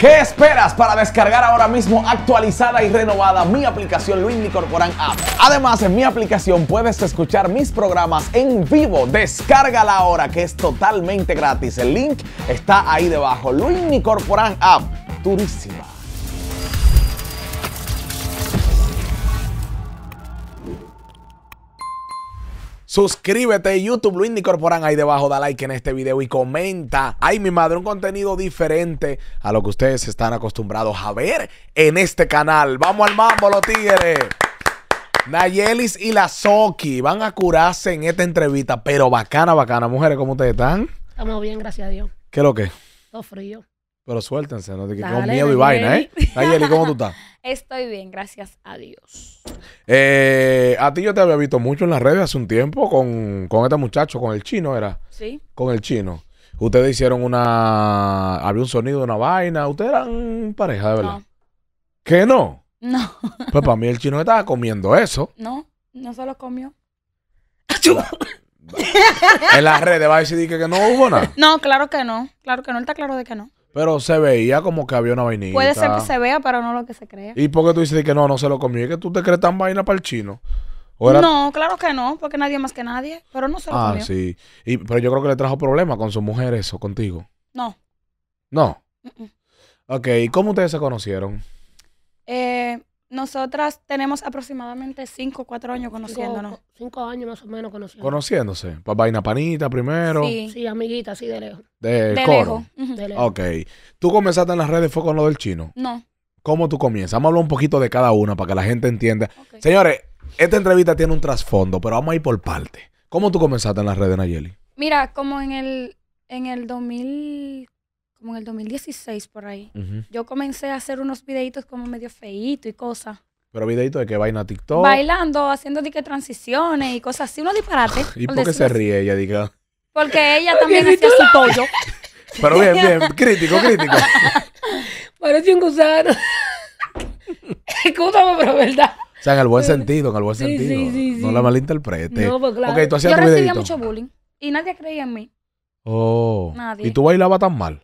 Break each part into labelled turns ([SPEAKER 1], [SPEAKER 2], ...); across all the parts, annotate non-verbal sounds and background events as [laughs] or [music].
[SPEAKER 1] ¿Qué esperas para descargar ahora mismo actualizada y renovada mi aplicación Luis Corporan App? Además, en mi aplicación puedes escuchar mis programas en vivo. Descárgala ahora que es totalmente gratis. El link está ahí debajo. Luis Corporan App, durísima. Suscríbete a YouTube, lo Corporán ahí debajo, da like en este video y comenta. Ay, mi madre, un contenido diferente a lo que ustedes están acostumbrados a ver en este canal. Vamos al mambo, los tigres. Nayelis y la Soki van a curarse en esta entrevista, pero bacana, bacana. Mujeres, ¿cómo ustedes están?
[SPEAKER 2] Estamos bien, gracias a Dios. ¿Qué es lo que? Todo frío.
[SPEAKER 1] Pero suéltense, no de que con miedo y vaina, ¿eh? [laughs] Eli ¿cómo tú estás?
[SPEAKER 3] [laughs] Estoy bien, gracias a Dios.
[SPEAKER 1] Eh, a ti yo te había visto mucho en las redes hace un tiempo con, este muchacho, con el chino, ¿era? Sí. Con el chino. Ustedes hicieron una. Había un sonido de una vaina. Ustedes eran pareja, de verdad. ¿Qué no? No. [laughs] Pues para mí el chino estaba comiendo eso.
[SPEAKER 3] No, no se lo comió. en las redes
[SPEAKER 1] va a decir que, que no hubo nada.
[SPEAKER 3] No, claro que no. Claro que no. está claro de que no.
[SPEAKER 1] Pero se veía como que había una vainita. Puede ser que se
[SPEAKER 3] vea, pero no lo que se crea.
[SPEAKER 1] ¿Y por qué tú dices que no, no se lo comió? ¿Es que tú te crees tan vaina para el chino? No,
[SPEAKER 3] claro que no, porque nadie más que nadie, pero no se lo ah, comió. Ah,
[SPEAKER 1] sí. pero yo creo que le trajo problemas con su mujer eso, contigo. No. No. Ok, ¿y cómo ustedes se conocieron?
[SPEAKER 3] Eh, nosotras tenemos aproximadamente 5 o 4 años conociéndonos. 5 años más o menos conociéndonos. Conociéndose.
[SPEAKER 1] Pues vaina panita primero. Sí,
[SPEAKER 3] sí amiguita, sí, de lejos.
[SPEAKER 1] De, Lejos. de lejos. Ok. ¿Tú comenzaste en las redes fue con lo del chino? No. ¿Cómo tú comienzas? Vamos a hablar un poquito de cada una para que la gente entienda. Señores, esta entrevista tiene un trasfondo, pero vamos a ir por parte. ¿Cómo tú comenzaste en las redes, Nayeli?
[SPEAKER 3] Mira, como en el, en el 2000 como en el 2016 por ahí. Yo comencé a hacer unos videitos como medio feíto y cosas.
[SPEAKER 1] Pero videitos de qué? vaina TikTok.
[SPEAKER 3] Bailando, haciendo transiciones y cosas así, unos disparates. [laughs] ¿Y por qué se
[SPEAKER 1] ríe ella, diga?
[SPEAKER 3] Porque ella [laughs] también hacía su pollo. [laughs]
[SPEAKER 1] Pero bien, bien, crítico, crítico.
[SPEAKER 3] Parece un gusano. Escúchame, pero verdad.
[SPEAKER 1] O sea, en el buen sentido, en el buen sentido. no la malinterprete. No, pues claro. Yo recibía mucho
[SPEAKER 3] bullying y nadie creía en mí.
[SPEAKER 1] Oh. Nadie. ¿Y tú bailabas tan mal?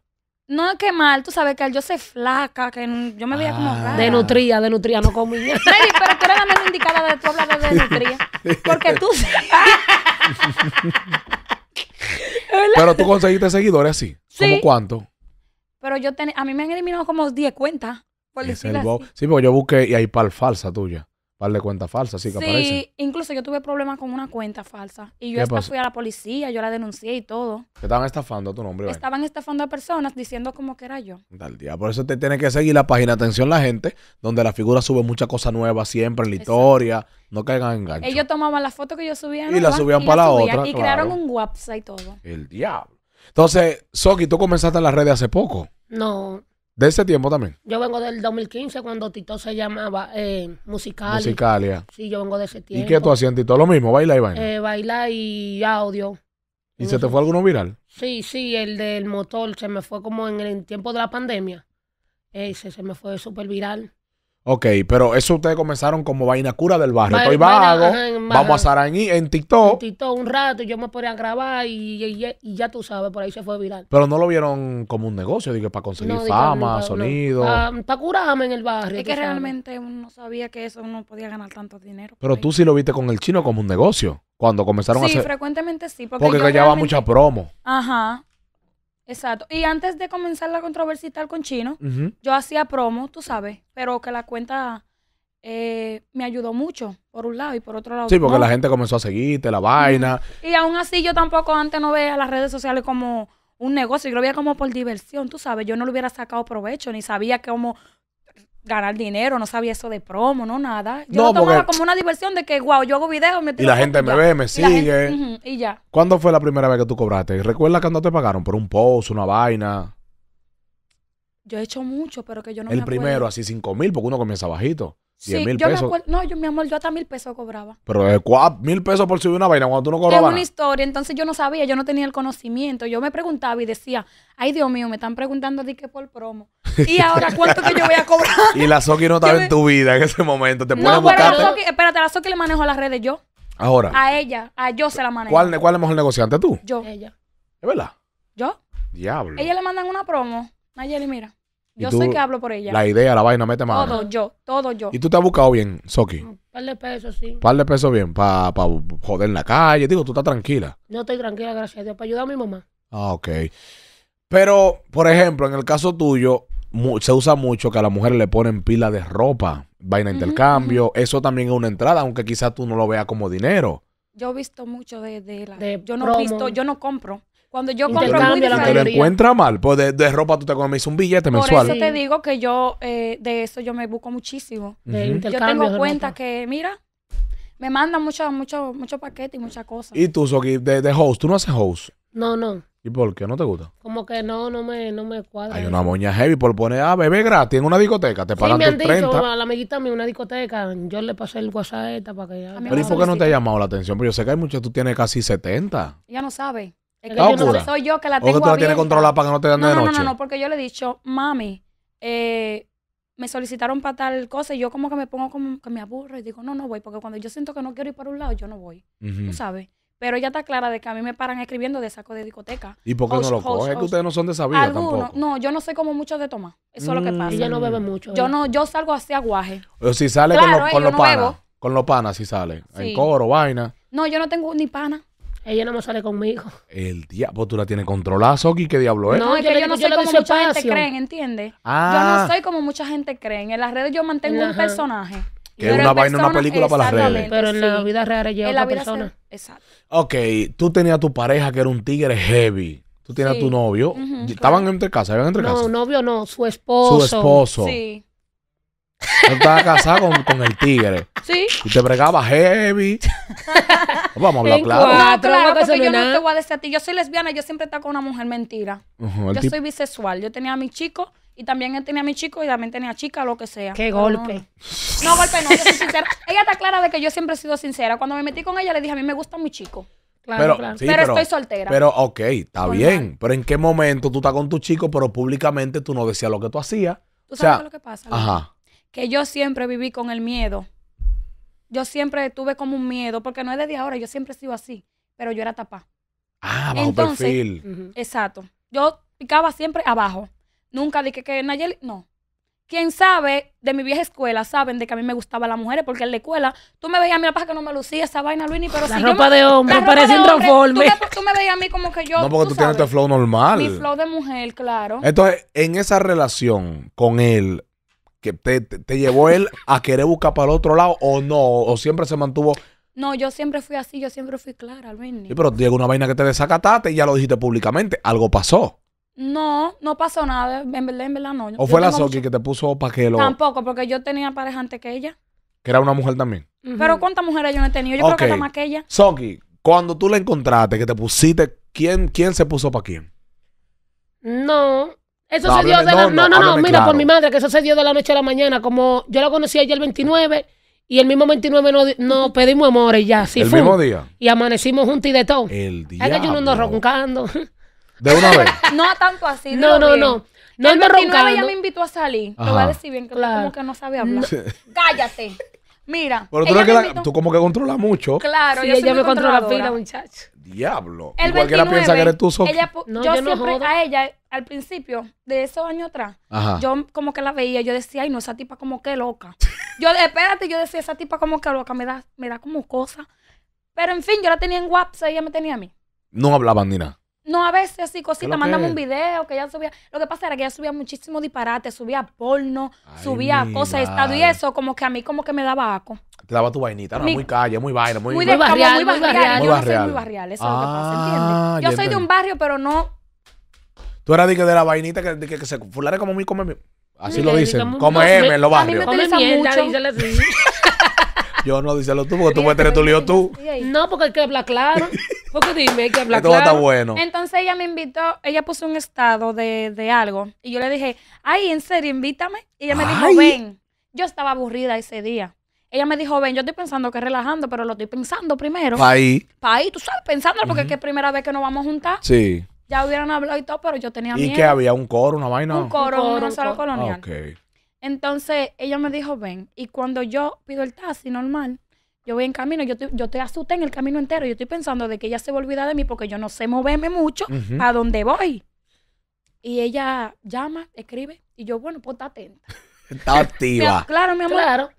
[SPEAKER 3] No, es que mal, tú sabes que yo soy flaca, que yo me veía como ah. rara.
[SPEAKER 1] De
[SPEAKER 2] nutría, de
[SPEAKER 3] nutría, no comía. bien [laughs] pero tú eres la menos indicada de tú hablar de nutría. Porque tú... [laughs] pero tú
[SPEAKER 1] conseguiste seguidores así. Sí. ¿Cómo cuánto?
[SPEAKER 3] Pero yo tenía, a mí me han eliminado como 10 cuentas.
[SPEAKER 1] Sí, porque yo busqué y hay pal falsa tuya par de cuentas falsas, sí, que aparecen.
[SPEAKER 3] incluso yo tuve problemas con una cuenta falsa. Y yo hasta fui a la policía, yo la denuncié y todo.
[SPEAKER 1] ¿Qué estaban estafando a tu nombre, Estaban
[SPEAKER 3] estafando a personas diciendo como que era yo.
[SPEAKER 1] Por eso te tiene que seguir la página Atención la gente, donde la figura sube muchas cosas nuevas siempre en la historia. No caigan en gancho.
[SPEAKER 3] Ellos tomaban las fotos que yo subía y la subían para la otra. Y crearon un WhatsApp y todo.
[SPEAKER 1] El diablo. Entonces, Soki, tú comenzaste en las redes hace poco. No. De ese tiempo también.
[SPEAKER 2] Yo vengo del 2015 cuando Tito se llamaba eh, Musicalia.
[SPEAKER 1] Musicalia.
[SPEAKER 2] Sí, yo vengo de ese tiempo. ¿Y qué tú
[SPEAKER 1] hacías Tito? Lo mismo, baila y baila.
[SPEAKER 2] Eh, baila y audio.
[SPEAKER 1] ¿Y se te fue alguno viral?
[SPEAKER 2] Sí, sí, el del motor se me fue como en el tiempo de la pandemia. Ese se me fue súper viral.
[SPEAKER 1] Ok, pero eso ustedes comenzaron como vaina cura del barrio. Estoy vago, vamos a estar en TikTok. En
[SPEAKER 2] TikTok un rato, yo me ponía a grabar y,
[SPEAKER 3] ya tú sabes, por ahí se fue viral.
[SPEAKER 1] Pero no lo vieron como un negocio, digo, para conseguir fama, sonido. Ah,
[SPEAKER 3] para, curarme en el barrio. Es que realmente uno sabía que eso uno podía ganar tanto dinero.
[SPEAKER 1] Pero tú sí lo viste con el chino como un negocio, cuando comenzaron a hacer... Sí,
[SPEAKER 3] frecuentemente sí. Porque, porque yo mucha promo. Ajá. Exacto. Y antes de comenzar la controversia tal con Chino, yo hacía promo, tú sabes, pero que la cuenta eh, me ayudó mucho, por un lado y por otro lado. Sí, porque la gente
[SPEAKER 1] comenzó a seguirte, la vaina.
[SPEAKER 3] Y aún así yo tampoco antes no veía las redes sociales como un negocio, yo lo veía como por diversión, tú sabes, yo no le hubiera sacado provecho, ni sabía cómo ganar dinero, no sabía eso de promo, no nada. Yo lo tomaba como una diversión de que, wow, yo hago videos, me Y la gente me ve, me sigue. Y, ya.
[SPEAKER 1] ¿Cuándo fue la primera vez que tú cobraste? ¿Recuerdas cuando te pagaron por un post, una vaina?
[SPEAKER 3] yo he hecho mucho, pero que yo no el me acuerdo. primero,
[SPEAKER 1] así 5 mil, porque uno comienza bajito. sí, yo Me acuerdo,
[SPEAKER 3] no, yo, mi amor, yo hasta mil pesos cobraba.
[SPEAKER 1] Pero mil pesos por subir una vaina cuando tú no cobrabas. Es una
[SPEAKER 3] historia, entonces yo no sabía, yo no tenía el conocimiento. Yo me preguntaba y decía, ay Dios mío, me están preguntando de qué por promo. [laughs] Y ahora, ¿cuánto que yo voy a cobrar?
[SPEAKER 1] y la Soki no [laughs] estaba en tu vida en ese momento. Te no, pero la Soki,
[SPEAKER 3] espérate, la Soki le manejo a las redes yo. Ahora. A ella, a yo se la manejo. ¿Cuál,
[SPEAKER 1] cuál es mejor negociante tú? Yo. Ella. ¿Es verdad? Yo. Diablo.
[SPEAKER 3] Ella le mandan una promo. Nayeli, mira. Yo sé que hablo por ella. La
[SPEAKER 1] idea, la vaina, mete mano. Todo
[SPEAKER 3] yo, todo yo. ¿Y
[SPEAKER 1] tú te has buscado bien, Soki? Un
[SPEAKER 3] par de pesos,
[SPEAKER 2] sí. Un
[SPEAKER 1] par de pesos bien, para pa joder en la calle. Digo, tú estás tranquila.
[SPEAKER 2] Yo estoy tranquila, gracias a Dios, para ayudar a mi mamá.
[SPEAKER 1] Ah, ok. Pero, por ejemplo, en el caso tuyo, se usa mucho que a las mujeres le ponen pila de ropa, vaina de intercambio. Eso también es una entrada, aunque quizás tú no lo veas como dinero.
[SPEAKER 3] Yo he visto mucho de, de la. yo no visto, yo no compro. Cuando yo compro muy diferente. Te encuentra
[SPEAKER 1] mal. Pues de, ropa tú te comes un billete mensual. Por eso
[SPEAKER 3] te digo que yo eh, de eso yo me busco muchísimo. Yo tengo cuenta que, mira, me mandan muchos mucho, mucho paquetes y muchas cosas.
[SPEAKER 1] ¿Y tú, Soki, de, de, host? ¿Tú no haces host? No, no. ¿Y por qué? ¿No te gusta?
[SPEAKER 3] Como que no, no me, no me cuadra. Hay
[SPEAKER 1] una moña heavy por poner a ah, bebé gratis en una discoteca. Te pagan sí, me han dicho a
[SPEAKER 2] la amiguita mía una discoteca. Yo le pasé el WhatsApp
[SPEAKER 3] para que ella... Pero ¿y por qué no te ha
[SPEAKER 1] llamado la atención? Pero yo sé que hay muchas, tú tienes casi 70.
[SPEAKER 3] Ya no sabe. Es soy yo que la tengo. ¿O que tú la tienes controlada para que no te den de noche? No, no, no, porque yo le he dicho, mami, eh, me solicitaron para tal cosa y yo como que me pongo como que me aburro y digo, no, no voy, porque cuando yo siento que no quiero ir para un lado, yo no voy. sabes. Pero ella está clara de que a mí me paran escribiendo de saco de discoteca. ¿Y
[SPEAKER 1] por qué no lo coge? Es que ustedes no son de esa vida tampoco.
[SPEAKER 3] No, yo no sé como mucho de tomar. Eso es lo
[SPEAKER 1] que mm,
[SPEAKER 2] pasa. Ella no bebe mucho. Yo ¿eh? no,
[SPEAKER 3] yo salgo así aguaje.
[SPEAKER 1] O si sale con, los panas. Con los panas si sale. En coro, vaina.
[SPEAKER 3] No, yo no tengo ni pana. Ella no me sale conmigo.
[SPEAKER 1] El diablo, tú la tienes controlada, Soki, ¿qué diablo es? No,
[SPEAKER 3] es que yo, no ah. soy como mucha gente creen ¿entiendes? Yo no soy como mucha gente creen En las redes yo mantengo un personaje.
[SPEAKER 1] Que es una vaina, una película para las redes. Pero en la
[SPEAKER 2] vida real es otra persona. Exacto.
[SPEAKER 1] Ok, tú tenías a tu pareja que era un tigre heavy. Tú tenías a tu novio. ¿Estaban entre casa? ¿Estaban entre casa? No,
[SPEAKER 2] novio no, su esposo.
[SPEAKER 1] Su esposo. Sí. Yo estaba casada con, el tigre. Sí. Y te bregaba heavy. [laughs] Vamos a hablar claro. No, porque yo no te
[SPEAKER 3] voy a decir a ti. Yo soy lesbiana, yo siempre estaba con una mujer mentira.
[SPEAKER 1] yo soy
[SPEAKER 3] bisexual. Yo tenía a mi chico y también él tenía a mi chico y también tenía a chica, lo que sea. ¡Qué golpe! No, golpe no, yo soy sincera. [laughs] Ella está clara de que yo siempre he sido sincera. Cuando me metí con ella le dije, a mí me gusta mi chico. Claro, pero, claro. pero, estoy soltera. Pero,
[SPEAKER 1] ok, está bien. Pero en qué momento tú estás con tu chico, pero públicamente tú no decías lo que tú hacías.
[SPEAKER 3] ¿Tú sabes lo que pasa? Ajá que yo siempre viví con el miedo. Yo siempre tuve como un miedo, porque no es de desde ahora, yo siempre he sido así, pero yo era tapá.
[SPEAKER 1] Ah, bajo perfil.
[SPEAKER 3] Exacto. Yo picaba siempre abajo. Nunca dije que Nayeli, no. ¿Quién sabe de mi vieja escuela, saben de que a mí me gustaban las mujeres, porque en la escuela tú me veías a mí, la que no me lucía esa vaina, Luini, pero la ropa de hombre, parecía un transforme. Tú, tú, me veías a mí como que yo. No, porque tú, tú tienes tu
[SPEAKER 1] este flow normal. Mi flow
[SPEAKER 3] de mujer, claro.
[SPEAKER 1] Entonces, en esa relación con él, que te, llevó él a querer buscar para el otro lado o no? ¿O siempre se mantuvo
[SPEAKER 3] no, yo siempre fui así, yo siempre fui clara, Luis.
[SPEAKER 1] Sí, pero llegó una vaina que te desacataste y ya lo dijiste públicamente. Algo pasó.
[SPEAKER 3] No, no pasó nada. En verdad, ¿O fue la
[SPEAKER 1] Soki que te puso para que lo.?
[SPEAKER 3] Tampoco, porque yo tenía pareja antes que ella.
[SPEAKER 1] Que era una mujer también.
[SPEAKER 3] Pero ¿cuántas mujeres yo no he tenido? Yo creo que era más que ella.
[SPEAKER 1] Soki, cuando tú la encontraste, que te pusiste, ¿quién, quién se puso para quién?
[SPEAKER 3] No, eso se dio de la, no, no, no, mira, por mi
[SPEAKER 2] madre, que eso se dio de la noche a la mañana. Como yo la conocí ayer el 29 y el mismo 29 nos no, pedimos amores y ya. Sí, el mismo día. Y amanecimos juntos y de todo. El día. hay que yo no roncando. De una vez.
[SPEAKER 3] [laughs] no tanto así. No, no, no. No el 29 roncando. ella me invitó a salir. Te voy a decir bien que como que no sabe hablar. Cállate. Mira. Pero tú,
[SPEAKER 1] tú, como que controlas mucho.
[SPEAKER 2] Claro, ella me controla pila,
[SPEAKER 3] muchacho.
[SPEAKER 1] Diablo. El cualquiera piensa que eres tú,
[SPEAKER 3] yo, siempre a ella, al principio, de esos años atrás, yo como que la veía, yo decía, ay, no, esa tipa como que loca. [laughs] yo, espérate, yo decía, esa tipa como que loca, me da, me da como cosas. Pero en fin, yo la tenía en WhatsApp, ella me tenía a mí.
[SPEAKER 1] No hablaban ni nada.
[SPEAKER 3] No, a veces así cositas, mandan un video que ella subía. Lo que pasa era que ella subía muchísimos disparates, subía porno, subía cosas de estado y eso, como que a mí como que me daba aco.
[SPEAKER 1] Te daba tu vainita, no, muy calle, muy vaina, muy... Muy, barrial, muy barrial. Yo Muy soy barrial. muy barrial, eso es lo que pasa, ¿entiendes? Ah, Yo soy de un
[SPEAKER 3] barrio, pero no.
[SPEAKER 1] Tú eras de, de la vainita que, se... fulare como muy come... mi- Así lo dicen, como- M en los a barrios. [laughs] Yo no, díselo tú, porque tú puedes tener tu lío tú.
[SPEAKER 3] No, porque hay que hablar claro. [laughs] que Entonces ella me invitó, ella puso un estado de, algo. Y yo le dije, ay, en serio, invítame. Y ella me dijo, ven. Yo estaba aburrida ese día. Ella me dijo, ven, yo estoy pensando que relajando, pero lo estoy pensando primero. Pa' ahí. Pa' ahí, tú sabes, pensándolo, porque es que es primera vez que nos vamos a juntar. Sí. Ya hubieran hablado y todo, pero yo tenía miedo. ¿Y que había?
[SPEAKER 1] ¿Un coro, una vaina? Un
[SPEAKER 3] coro, un coro coro. colonial. Ah, ok. Entonces, ella me dijo, ven. Y cuando yo pido el taxi normal, yo voy en camino, yo, te, yo asusté en el camino entero. Yo estoy pensando de que ella se va a olvidar de mí porque yo no sé moverme mucho a dónde voy. Y ella llama, escribe, y yo, bueno, pues está atenta.
[SPEAKER 1] [laughs] está activa.
[SPEAKER 3] claro, mi amor. Claro.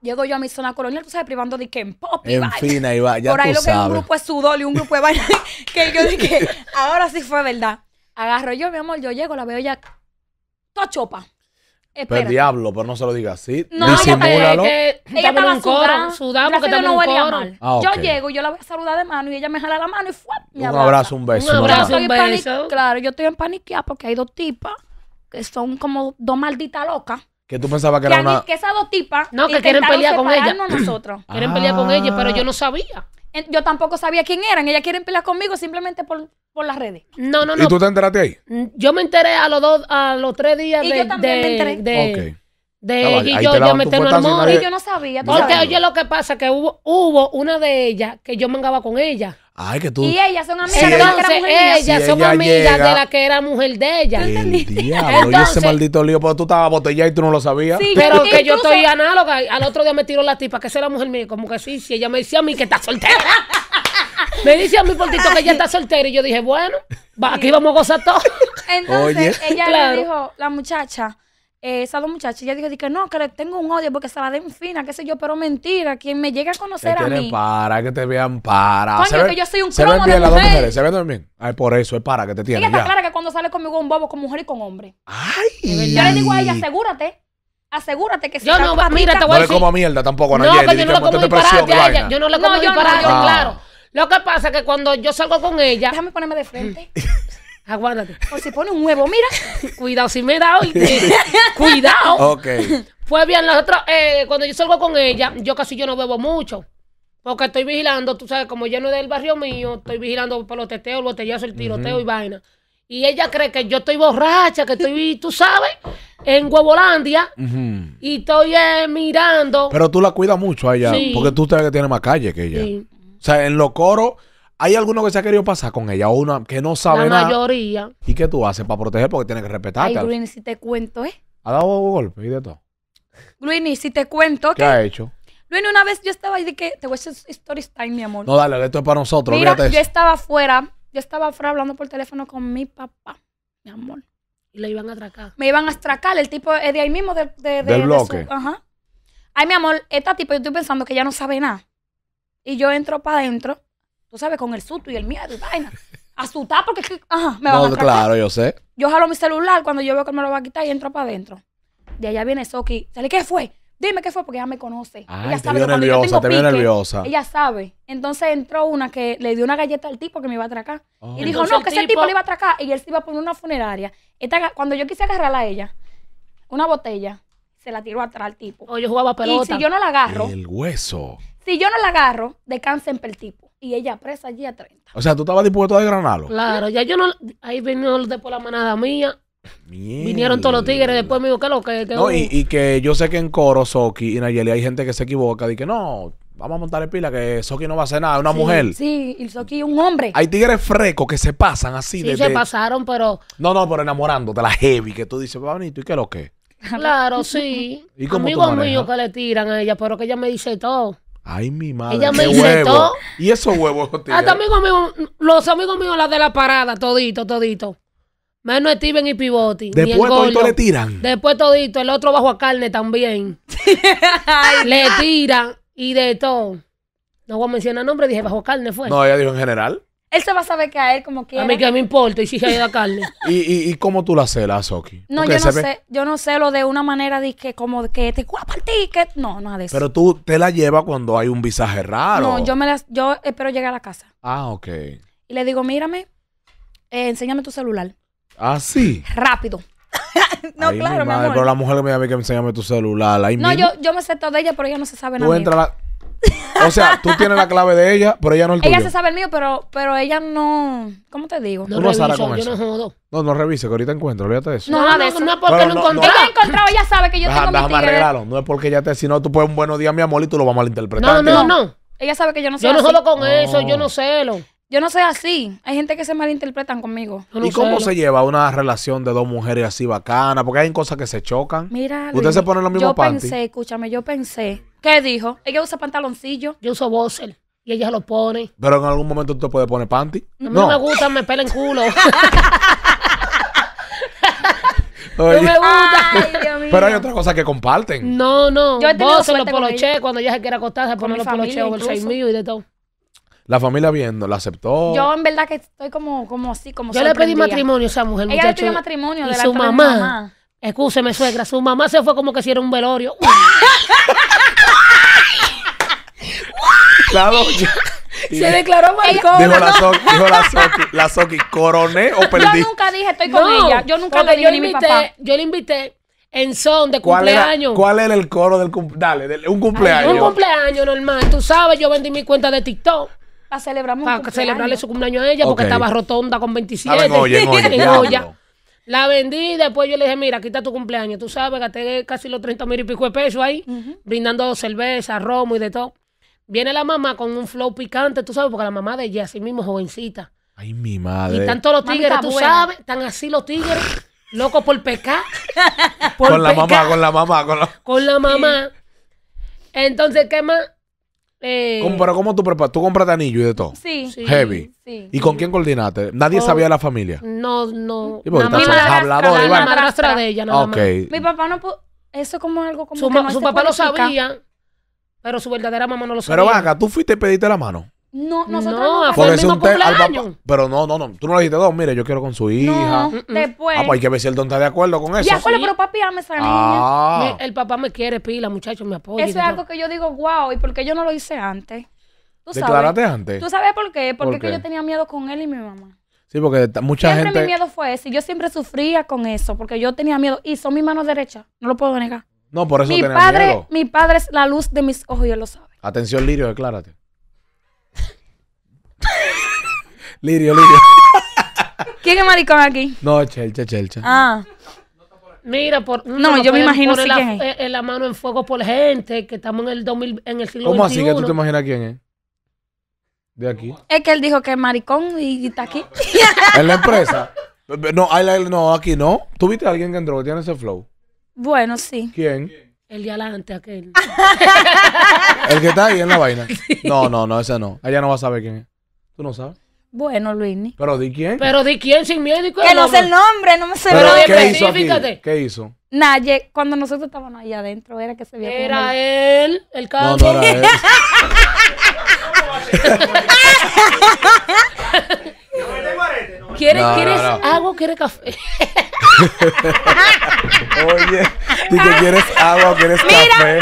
[SPEAKER 3] Llego yo a mi zona colonial, tú sabes, privando de que en pop. en fin,
[SPEAKER 1] ahí va, Por ahí lo que un grupo
[SPEAKER 3] es sudor y un grupo es [laughs] vaina. que yo dije, ahora sí fue verdad. Agarro yo, mi amor, yo llego, la veo ya toda chopa. Pero
[SPEAKER 1] diablo, pero no se lo digas así. No, disimúlalo.
[SPEAKER 2] Eh, ella estaba sudada. porque ah, yo no y mal.
[SPEAKER 3] Yo llego, yo la voy a saludar de mano y ella me jala la mano y fue. Un abrazo, un beso. Un abrazo, un beso. Claro, yo estoy en porque hay dos tipas que son como dos malditas locas.
[SPEAKER 1] Que tú pensabas que, era una... Que
[SPEAKER 3] esas dos tipas... No, que quieren pelear con ella. nosotros. [clears throat] Quieren pelear con ah. ella, pero yo no sabía yo tampoco sabía quién eran. Ellas quieren pelear conmigo simplemente por, por las redes. No,
[SPEAKER 2] no, no. ¿Y tú te enteraste ahí? Mm, yo me enteré a los dos, a los tres días y de, yo también de, me enteré. de, okay. de y yo, yo meterme enteré Y yo no sabía. Porque oye lo que pasa, que hubo, hubo una de ellas que yo mangaba con ella.
[SPEAKER 1] Ay, que tú. Y ellas son amigas de la que era Ellas son amigas de la
[SPEAKER 2] que era mujer de ella. El
[SPEAKER 1] diablo, ese maldito lío, porque tú estabas botellada y tú no lo sabías. Sí, pero que yo estoy
[SPEAKER 2] análoga. Al otro día me tiró la tipa, que esa era mujer mía. Como que sí, si ella me decía a mí que está soltera. [laughs] Me dice a mi portito que ella está soltera. Y yo dije, bueno, aquí vamos a gozar todo.
[SPEAKER 3] Entonces, ella me le dijo, la muchacha eh, esas dos muchachas, ella dije, que no, que le tengo un odio porque se la den fina, qué sé yo, pero mentira, quien me llegue a conocer que a mí.
[SPEAKER 1] para, que te vean para. Coño, que yo soy un cromo bien de las dos mujeres, se ven dormir Ay, por eso, es para que te tienen. Ella está clara
[SPEAKER 3] que cuando sale conmigo un bobo con mujer y con hombre. Ay. Yo le digo a ella, asegúrate. Asegúrate que si Yo no, mira, te voy a decir. No le como
[SPEAKER 1] mierda tampoco No, yo no le como Yo no le como disparate, ah. claro.
[SPEAKER 2] Lo que pasa es que cuando yo salgo con ella... Déjame ponerme de frente. [laughs] aguántate. O se pone un huevo, mira. Cuidado, si me da hoy [laughs] Cuidado. Ok. Pues bien, nosotros, eh, cuando yo salgo con ella, yo casi yo no bebo mucho. Porque estoy vigilando, tú sabes, como yo no es del barrio mío, estoy vigilando por los teteos, los botellazo, el tiroteo y vaina. Y ella cree que yo estoy borracha, que estoy, tú sabes, en Huevolandia. Y estoy eh, mirando. Pero
[SPEAKER 1] tú la cuidas mucho allá, porque tú sabes que tiene más calle que ella. Sí. O sea, en los coros ¿Hay alguno que se ha querido pasar con ella o una que no sabe nada? La
[SPEAKER 3] mayoría.
[SPEAKER 1] ¿Y qué tú haces para proteger? Porque tiene que respetarte. Ay, Luini,
[SPEAKER 3] si te cuento, ¿eh?
[SPEAKER 1] Ha dado golpe y de todo.
[SPEAKER 3] Luini, si te cuento. ¿Qué, ha hecho? Luini, una vez yo estaba ahí de que te voy a hacer story time, mi amor. No, dale,
[SPEAKER 1] esto es para nosotros. Mira, yo
[SPEAKER 3] estaba afuera. Yo estaba afuera hablando por teléfono con mi papá, mi amor. Y le iban a atracar. Me iban a atracar. El tipo es de ahí mismo, de, del bloque. ajá. Ay, mi amor, esta tipo, yo estoy pensando que ya no sabe nada. Y yo entro para adentro tú sabes, con el susto y el miedo y vaina. Asustar porque me va a atracar. Claro, yo sé. Yo jalo mi celular cuando yo veo que me lo va a quitar y entro para adentro. De allá viene Soki. ¿Sale qué fue? Dime qué fue porque ella me conoce. ella
[SPEAKER 1] sabe vio nerviosa, yo tengo te nerviosa. Ella
[SPEAKER 3] sabe. Entonces entró una que le dio una galleta al tipo que me iba a atracar. Y dijo, no, que ese tipo le iba a atracar y él se iba a poner una funeraria. Esta, cuando yo quise agarrarla a ella, una botella, se la tiró atrás al tipo. O oh, yo jugaba pelota. Y si yo no la agarro.
[SPEAKER 1] El hueso.
[SPEAKER 3] Si yo no la agarro, descansen el tipo y ella presa allí a 30.
[SPEAKER 1] O sea, tú estabas dispuesto a desgranarlo.
[SPEAKER 3] Claro,
[SPEAKER 2] ya yo no. Ahí vino después la manada mía.
[SPEAKER 1] Vinieron
[SPEAKER 2] todos los tigres, después me dijo, ¿qué lo
[SPEAKER 3] que? no, y,
[SPEAKER 1] y, que yo sé que en Coro, Soki y Nayeli hay gente que se equivoca, de que no, vamos a montar el pila, que Soki no va a hacer nada, una mujer.
[SPEAKER 3] Sí, y Soki es un hombre.
[SPEAKER 1] Hay tigres frecos que se pasan así. Sí, de, se
[SPEAKER 2] pasaron, pero...
[SPEAKER 1] No, no, pero enamorándote, la heavy, que tú dices, bonito, ¿y qué lo que?
[SPEAKER 2] Claro, sí. [laughs] ¿Y Amigos míos que le tiran a ella, pero que ella me dice todo.
[SPEAKER 1] Ay, mi madre. Ella huevo. Y esos huevos. [laughs] Hasta
[SPEAKER 2] amigos los amigos míos, las de la parada, todito, todito. Menos Steven y Pivoti. Después todito le tiran. Después todito. El otro bajo a carne también. [laughs] le tiran y de todo. No voy a mencionar nombre, dije bajo carne fue. No, ella
[SPEAKER 1] dijo en general
[SPEAKER 2] él se va a saber que a él como quiera. A mí que
[SPEAKER 3] me
[SPEAKER 1] importa y si se da a ¿Y, y, y cómo tú la celas, Soki? No, yo no sé,
[SPEAKER 3] yo no sé lo de una manera de que como que te guapa el ticket. No, no de eso.
[SPEAKER 1] Pero tú te la llevas cuando hay un visaje raro. No, yo
[SPEAKER 3] me la, yo espero llegar a la casa. Ah, ok. Y le digo, mírame, eh, enséñame tu celular.
[SPEAKER 1] Ah, sí.
[SPEAKER 3] Rápido. [laughs] no, claro, mi, amor. Pero la
[SPEAKER 1] mujer me dice que enséñame tu celular. Ahí no, Yo,
[SPEAKER 3] yo me sé todo de ella, pero ella no se sabe nada. Tú entras
[SPEAKER 1] o sea, tú tienes la clave de ella, pero ella no el Ella se
[SPEAKER 3] sabe el mío, pero, pero ella no. ¿Cómo te digo? No, no Sara con yo eso. no
[SPEAKER 1] No, no revise, que ahorita encuentro, olvídate de eso. No, no, no, eso. no es porque Pero no, encontré. Ella ha
[SPEAKER 3] encontrado, ella sabe que yo tengo mi tigre.
[SPEAKER 1] No es porque ella te, si no, tú puedes un buenos días, mi amor, y tú lo vas a malinterpretar. No, no,
[SPEAKER 3] no. Ella sabe que yo no soy Yo no solo con eso, yo no lo Yo no soy así. Hay gente que se malinterpretan conmigo. no ¿Y cómo se lleva
[SPEAKER 1] una relación de dos mujeres así bacana? Porque hay cosas que se chocan.
[SPEAKER 3] Mira, usted Luis, se pone los mismos yo pensé, escúchame, yo pensé ¿Qué dijo? Ella usa pantaloncillo. Yo uso boxer. Y ella se lo pone.
[SPEAKER 1] Pero en algún momento tú te puedes poner panty. No, no. me
[SPEAKER 3] gustan, me pelen culo.
[SPEAKER 2] [laughs]
[SPEAKER 1] me gusta. [laughs] Pero hay otra cosa que comparten.
[SPEAKER 3] No, no. Yo he tenido Vos se lo poloché cuando ella se quiera acostar, se pone los polocheos seis mil y de todo.
[SPEAKER 1] La familia viendo, la aceptó. Yo
[SPEAKER 3] en verdad que estoy como, como así, como Yo le pedí matrimonio a esa mujer. Ella le pidió matrimonio y de la su mamá. mamá.
[SPEAKER 2] Escúcheme, suegra, su mamá se fue como que si era un velorio. [laughs]
[SPEAKER 1] [laughs] Se
[SPEAKER 2] declaró marcona. [laughs] Dijo
[SPEAKER 1] la Soki, la coroné o perdí. Yo
[SPEAKER 2] nunca dije estoy con ella. Yo nunca le dije yo invité, Yo le invité en son de cumpleaños. ¿Cuál era
[SPEAKER 1] el coro del cumpleaños? Dale, un cumpleaños. un
[SPEAKER 2] cumpleaños normal. Tú sabes, yo vendí mi cuenta de TikTok. Para Para celebrarle su cumpleaños a ella porque estaba rotonda con 27. en olla, La vendí, después yo le dije, mira, aquí está tu cumpleaños. Tú sabes, gasté casi los 30 mil y pico de pesos ahí, brindando cerveza, romo y de todo. Viene la mamá con un flow picante, tú sabes, porque la mamá de ella, así mismo, jovencita. Ay,
[SPEAKER 1] mi madre. Y tanto
[SPEAKER 2] los tigres, tú sabes, están así los tigres, locos por pecar.
[SPEAKER 1] [laughs] con la mamá, con la mamá, con la,
[SPEAKER 2] con la mamá. Entonces, ¿qué más? Eh, ¿Cómo, pero
[SPEAKER 1] ¿cómo tú preparas? ¿Tú compraste anillo y de todo? Sí. sí Heavy. ¿Y con quién coordinaste? ¿Nadie sabía de la familia?
[SPEAKER 2] No, no. ¿Y por qué hablador, La madrastra de ella, nada más. Mi papá no pudo... Eso como algo como que no su papá lo sabía, pero su verdadera mamá no lo sabía. Pero vaca,
[SPEAKER 1] tú fuiste y pediste la mano.
[SPEAKER 3] No, nosotros no, no fue el mismo cumpleaños.
[SPEAKER 1] Ah, pero no, no, no. Tú no le dijiste dos. Mire, yo quiero con su hija. No, mm, mm. después. Ah, pues hay que ver si el don está de acuerdo con eso. De acuerdo, pero
[SPEAKER 3] papi ama esa niña. Ah. El papá me quiere, pila, muchachos, me apoya. Eso es algo que yo digo, wow, ¿y por qué yo no lo hice antes?
[SPEAKER 1] ¿Tú Declárate sabes? antes. ¿Tú sabes
[SPEAKER 3] por qué? Porque ¿Por Que yo tenía miedo con él y mi mamá.
[SPEAKER 1] Sí, porque mucha gente... Siempre mi miedo
[SPEAKER 3] fue ese. Yo siempre sufría con eso, porque yo tenía miedo. Y son mis manos derechas, no lo puedo negar.
[SPEAKER 1] No, por eso mi padre,
[SPEAKER 3] Mi padre es la luz de mis ojos y él lo sabe.
[SPEAKER 1] Atención, Lirio, declárate. [laughs] Lirio, Lirio.
[SPEAKER 3] ¿Quién es maricón aquí?
[SPEAKER 1] No, Chelcha, Chelcha.
[SPEAKER 3] Ah. Mira, por, no, yo me imagino si la, es. En
[SPEAKER 2] eh, eh, la mano en fuego por gente que estamos en el 2000, en el ¿Cómo así que tú te imaginas
[SPEAKER 1] quién es? De aquí.
[SPEAKER 3] Es que él dijo que es maricón y, está aquí.
[SPEAKER 1] [laughs] en la empresa. No, no, aquí no. ¿Tuviste a alguien que entró que tiene ese flow?
[SPEAKER 3] Bueno, sí. ¿Quién? El de adelante, aquel.
[SPEAKER 1] [laughs] El que está ahí en la vaina. [laughs] No, no, no, ese no. Ella no va a saber quién es. Tú no sabes.
[SPEAKER 3] Bueno, Luini.
[SPEAKER 1] Pero de quién. Pero
[SPEAKER 3] de quién sin miedo. Que no sé el nombre, no me sé. Pero ¿qué hizo aquí? ¿Qué hizo? Nadie. cuando nosotros estábamos ahí adentro era que se veía Era él, el No, no era él. [laughs]
[SPEAKER 2] ¿Quieres,
[SPEAKER 1] ¿quieres agua
[SPEAKER 2] o quieres café? Oye,
[SPEAKER 1] ¿y que quieres agua quieres café?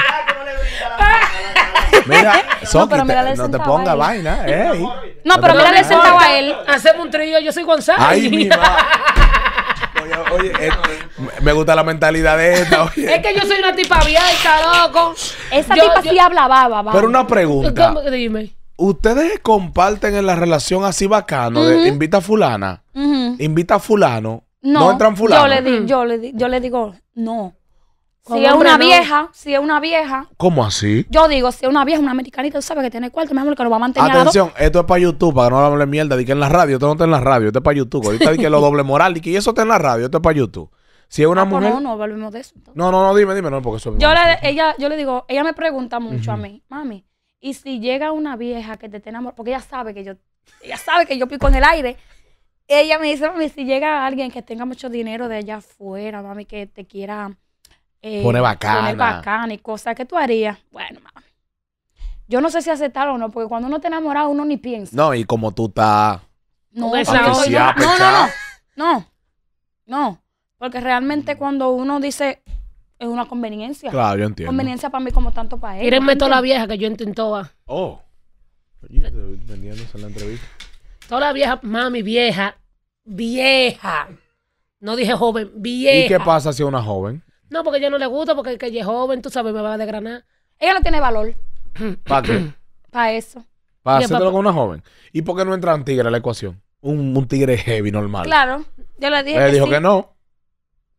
[SPEAKER 1] Mira, no, te, no te ponga vaina, eh,
[SPEAKER 2] No, pero la le sentado a él. Hacemos un trillo, yo soy Gonzalo. Ay,
[SPEAKER 1] mi Oye, oye eh, me gusta la mentalidad de esta. Oye.
[SPEAKER 2] Es que yo soy una tipa abierta, loco. Esa tipa sí habla baba, baba. Pero una pregunta.
[SPEAKER 1] Dime ustedes comparten en la relación así bacano, de invita a fulana, invita a fulano, no, entran fulano. Yo le, di,
[SPEAKER 3] yo, le di, yo le digo, no.
[SPEAKER 1] Si es una vieja,
[SPEAKER 3] si es una vieja.
[SPEAKER 1] ¿Cómo así?
[SPEAKER 3] Yo digo, si es una vieja, una americanita, tú sabes que tiene cuarto, mi amor, que lo va a mantener. Atención,
[SPEAKER 1] esto es para YouTube, para que no hable mierda. Di que en la radio, esto no está en la radio, esto es para YouTube. Ahorita di que lo doble moral, y que eso está en la radio, esto es para YouTube. Si es una ah, pues mujer. No,
[SPEAKER 3] no, volvemos de eso.
[SPEAKER 1] No, no, no, dime, dime, no, porque eso es Yo le,
[SPEAKER 3] ella, yo le digo, ella me pregunta mucho a mí, mami, y si llega una vieja que te tenga enamorando, porque ella sabe que yo, ella sabe que yo pico en el aire, ella me dice, mami, si llega alguien que tenga mucho dinero de allá afuera, mami, que te quiera eh, poner bacana. Pone bacana y cosas, que tú harías? Bueno, mami. Yo no sé si aceptar o no, porque cuando uno te enamora uno ni piensa.
[SPEAKER 1] No, y como tú estás... No, no, no, no,
[SPEAKER 3] no, no, porque realmente mm. cuando uno dice, es una conveniencia. Claro, yo entiendo. Conveniencia para mí como tanto para él. Tírenme toda la vieja que
[SPEAKER 2] yo intento. a. Ah. Oh.
[SPEAKER 1] Vendiéndose en la entrevista.
[SPEAKER 3] Toda la vieja, mami, vieja.
[SPEAKER 2] Vieja. No dije joven, vieja. ¿Y qué pasa
[SPEAKER 1] si es una joven?
[SPEAKER 2] No, porque ella no le gusta, porque que ella es joven, tú sabes, me va a desgranar. Ella no tiene valor. [clears throat] ¿Para qué? para
[SPEAKER 3] eso. Para hacerlo con
[SPEAKER 1] una joven. ¿Y por qué no entra un tigre a la ecuación? Un, un tigre heavy normal. Claro,
[SPEAKER 3] yo le dije. Le dijo que no.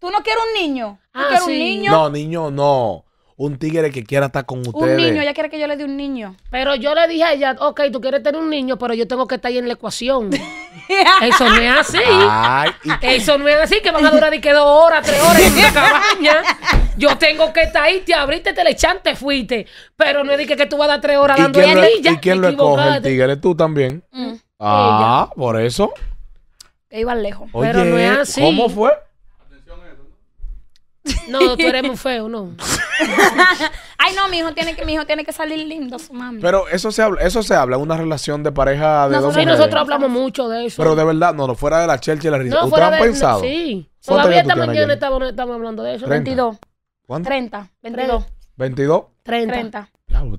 [SPEAKER 3] Tú no quieres un niño. ¿Tú ah, quieres un niño? No,
[SPEAKER 1] niño no. Un tigre que quiera estar con ustedes. Un niño, ella
[SPEAKER 3] quiere que yo le dé un niño. Pero yo le
[SPEAKER 2] dije a ella, ok, tú quieres tener un niño, pero yo tengo que estar ahí en la ecuación. [laughs] Eso no es así. [laughs] Eso no es así, que van a durar dos horas, tres horas en una cabaña. Yo tengo que estar ahí, te abriste, te le echaste, fuiste. Pero no es que, que tú vas a dar tres horas dando ella. ¿Y quién, ¿Y quién lo escoge el
[SPEAKER 1] tigre? ¿Tú también? Mm. ah, por eso.
[SPEAKER 2] Que iban
[SPEAKER 3] lejos.
[SPEAKER 1] pero no es así. ¿Cómo fue?
[SPEAKER 3] No, tú eres muy feo, no. [laughs] Ay, no, mi hijo tiene que, mi hijo tiene que salir lindo, su mami.
[SPEAKER 1] Pero eso se habla, eso se habla, una relación de pareja de nosotros, dos Sí, nosotros
[SPEAKER 3] hablamos mucho de eso. Pero de
[SPEAKER 1] verdad, no, no, fuera de la chelcha y la risa. No, ¿Ustedes han pensado? Sí. Todavía estamos,
[SPEAKER 2] hablando de eso. 22,
[SPEAKER 1] ¿Cuánto?
[SPEAKER 3] 30, 22,
[SPEAKER 1] 22. 30. 30.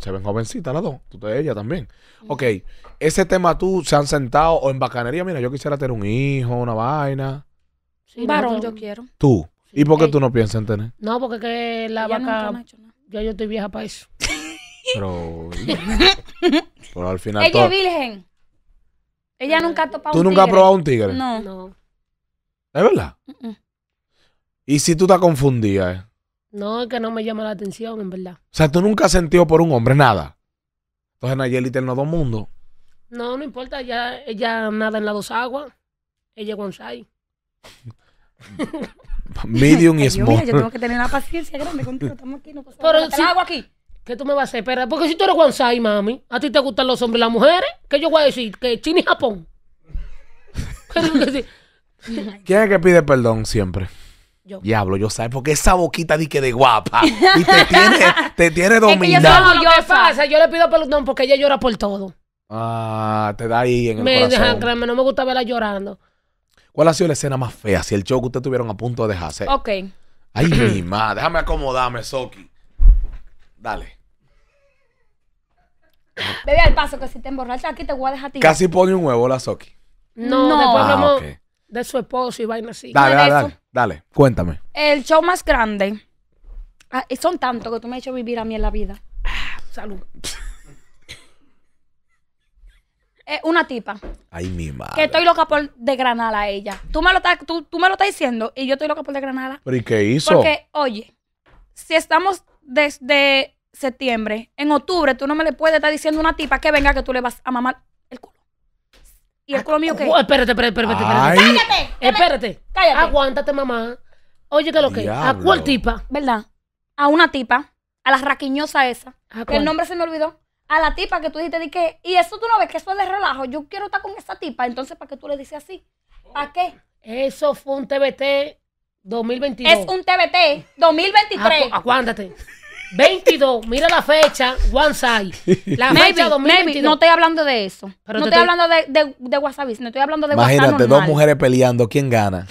[SPEAKER 1] se ven jovencitas las dos. Tú te- ella también. Ok. Ese tema tú se han sentado o en bacanería. Mira, yo quisiera tener un hijo, una vaina.
[SPEAKER 2] Sí, Varón, yo quiero.
[SPEAKER 1] Tú. ¿Y por qué eh, tú no piensas en tener?
[SPEAKER 2] No, porque que
[SPEAKER 3] la vaca. Ya yo estoy vieja para eso.
[SPEAKER 1] Pero. [laughs] pero al final. Ella todo- es
[SPEAKER 3] virgen. Ella eh, nunca ha topado ¿Tú nunca has probado un tigre? No. No.
[SPEAKER 1] ¿Es verdad? ¿Y si tú estás confundida? Eh?
[SPEAKER 3] No,
[SPEAKER 2] es que no me llama la atención, en verdad. O
[SPEAKER 1] sea, tú nunca has sentido por un hombre nada. Entonces Nayeli tiene los dos mundos.
[SPEAKER 2] No, no importa. Ella, ella nada en las dos aguas. Ella es González.
[SPEAKER 1] [laughs] [laughs] medium y small. Mira, yo tengo que
[SPEAKER 2] tener la paciencia grande
[SPEAKER 3] contigo. Estamos aquí,
[SPEAKER 2] no Pero aquí? ¿Qué tú me vas a hacer? porque si tú eres Sai, mami, ¿a ti te gustan los hombres y las mujeres? ¿Qué yo voy a decir? ¿Que China y Japón? [laughs]
[SPEAKER 1] [laughs] ¿Quién es el que que pide perdón siempre? Yo. Diablo, yo sé porque esa boquita di que de guapa. Y te tiene, te tiene dominada.
[SPEAKER 2] Es yo, le pido perdón porque ella llora por todo.
[SPEAKER 1] Ah, te da ahí en el me,
[SPEAKER 2] no me gusta verla llorando.
[SPEAKER 1] ¿Cuál ha sido la escena más fea? Si el show que ustedes tuvieron a punto de dejarse. Ok. Ay, mi [clears throat] madre. Déjame acomodarme, Soki. Dale.
[SPEAKER 3] Bebé al paso, que si te emborrachas aquí te voy a dejar tirar. Casi
[SPEAKER 1] pone un huevo la Soki.
[SPEAKER 3] No, no. después Ah, de su esposo y vaina así. Dale, dale, dale,
[SPEAKER 1] dale. Cuéntame.
[SPEAKER 3] El show más grande. Ah, son tantos que tú me has hecho vivir a mí en la vida. Ah, salud. [laughs] Eh, una tipa.
[SPEAKER 1] Ay, mi madre. Que estoy
[SPEAKER 3] loca por granada a ella. Tú me lo estás, tú, me lo estás diciendo y yo estoy loca por granada.
[SPEAKER 1] ¿Pero y qué hizo? Porque,
[SPEAKER 3] oye, si estamos desde septiembre, en octubre, tú no me le puedes estar diciendo a una tipa que venga que tú le vas a mamar el culo. ¿Y el culo mío qué? Oh,
[SPEAKER 2] espérate, espérate, espérate. ¡Cállate!
[SPEAKER 3] Eh, espérate. Cállate. Aguántate, mamá. Oye, ¿qué lo que? ¿A cuál tipa? ¿Verdad? A una tipa, a la raquiñosa esa. ¿A cuál? El nombre se me olvidó a la tipa que tú dijiste de que, y eso tú no ves que eso es de relajo, yo quiero estar con esa tipa, entonces ¿para qué tú le dices así? ¿Para qué? Eso fue un TBT 2022. Es un TBT 2023.
[SPEAKER 2] Aguántate. 22, mira la fecha, one side. La fecha 2022. No estoy hablando
[SPEAKER 3] de eso. no estoy, hablando de, de, de WhatsApp, no estoy hablando de Imagínate, WhatsApp. Imagínate, dos
[SPEAKER 1] mujeres peleando, ¿quién gana?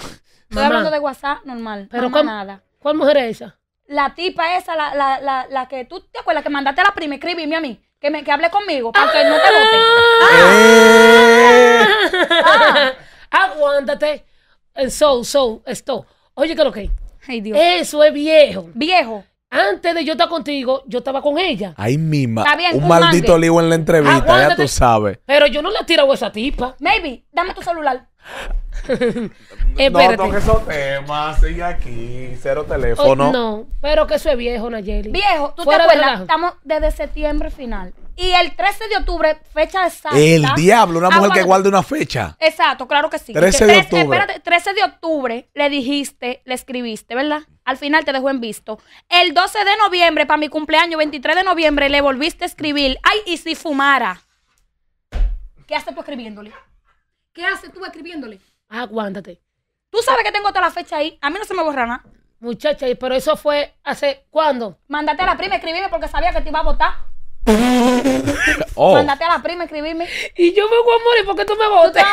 [SPEAKER 1] Estoy hablando
[SPEAKER 3] de WhatsApp normal. Pero nada. ¿Cuál mujer es esa? La tipa esa, la, que tú te acuerdas que mandaste a la prima, escribíme a mí que, me, que hable conmigo para que no te voten.
[SPEAKER 2] Ah. Ah. aguántate. Eh, so, so, esto. Oye, ¿qué es lo que Ay, Dios. Eso es viejo. Viejo. Antes de yo estar contigo, yo estaba con ella.
[SPEAKER 1] Ay, mima. un, maldito lío en la entrevista, ya tú sabes.
[SPEAKER 2] Pero yo no le he tirado a esa tipa. Maybe, dame tu celular. [laughs]
[SPEAKER 3] Eh, espérate. no toque esos
[SPEAKER 1] temas, sigue aquí, cero teléfono. Oh, no,
[SPEAKER 3] pero que eso es viejo, Nayeli. Viejo, tú te acuerdas, estamos desde septiembre final. Y el 13 de octubre, fecha exacta. El diablo, una ah, mujer que guarde
[SPEAKER 1] una fecha.
[SPEAKER 3] Exacto, claro que sí. 13 de octubre. Espérate, 13 de octubre le dijiste, le escribiste, ¿verdad? Al final te dejó en visto. El 12 de noviembre, para mi cumpleaños, 23 de noviembre, le volviste a escribir. Ay, y si fumara. ¿Qué haces tú escribiéndole? ¿Qué haces tú escribiéndole? Aguántate. Tú sabes que tengo toda la fecha ahí. A mí no se me borra nada. Muchacha, pero eso fue hace cuándo? Mándate a la prima, escribirme porque sabía que te iba a votar. Oh. a la prima, escribirme. Y yo me voy a morir porque tú me votas.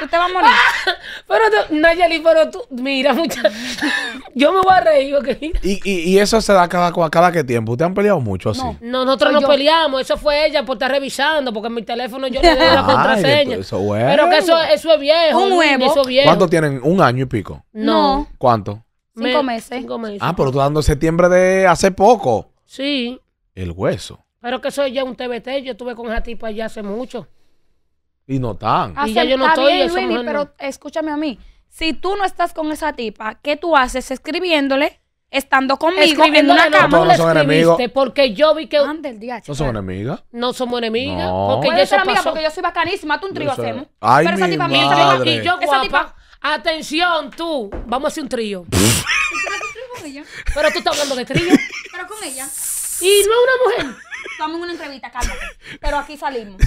[SPEAKER 3] Tú te vas a morir. a morir. [laughs]
[SPEAKER 2] pero tú, Nayeli, pero tú, mira, mucha. [laughs] yo me voy a reír. Porque
[SPEAKER 1] ¿Y, y, y, eso se da cada, que tiempo. ¿Ustedes han peleado mucho así?
[SPEAKER 2] No, nosotros no peleamos. Eso fue ella por estar revisando, porque en mi teléfono yo le doy la [laughs]
[SPEAKER 1] contraseña. Eso, Pero que
[SPEAKER 2] eso, eso es viejo. Un huevo. Eso viejo.
[SPEAKER 1] ¿Cuánto tienen? ¿Un año y pico? No. ¿Cuánto?
[SPEAKER 2] Cinco meses. Cinco meses. Ah, pero
[SPEAKER 1] tú dando septiembre de hace poco. Sí. El hueso.
[SPEAKER 2] Pero que soy ya un TBT, yo estuve con esa tipa ya hace
[SPEAKER 3] mucho.
[SPEAKER 1] Y no tan. Y ah, ya yo no estoy, pero
[SPEAKER 3] escúchame a mí. Si tú no estás con esa tipa, ¿qué tú haces escribiéndole? Estando conmigo en una cama. No, Porque yo vi que. no son enemigas. No somos enemigas.
[SPEAKER 1] Porque
[SPEAKER 2] yo soy amiga porque yo soy bacanísima. Tú un trío hacemos.
[SPEAKER 1] Ay, pero esa tipa Mía, y yo,
[SPEAKER 2] Atención, tú. Vamos a hacer un trío.
[SPEAKER 3] [laughs]
[SPEAKER 2] ¿Pero tú estás hablando de trío?
[SPEAKER 3] pero con ella. Y no una mujer estamos en una entrevista, cálmate. Pero aquí salimos.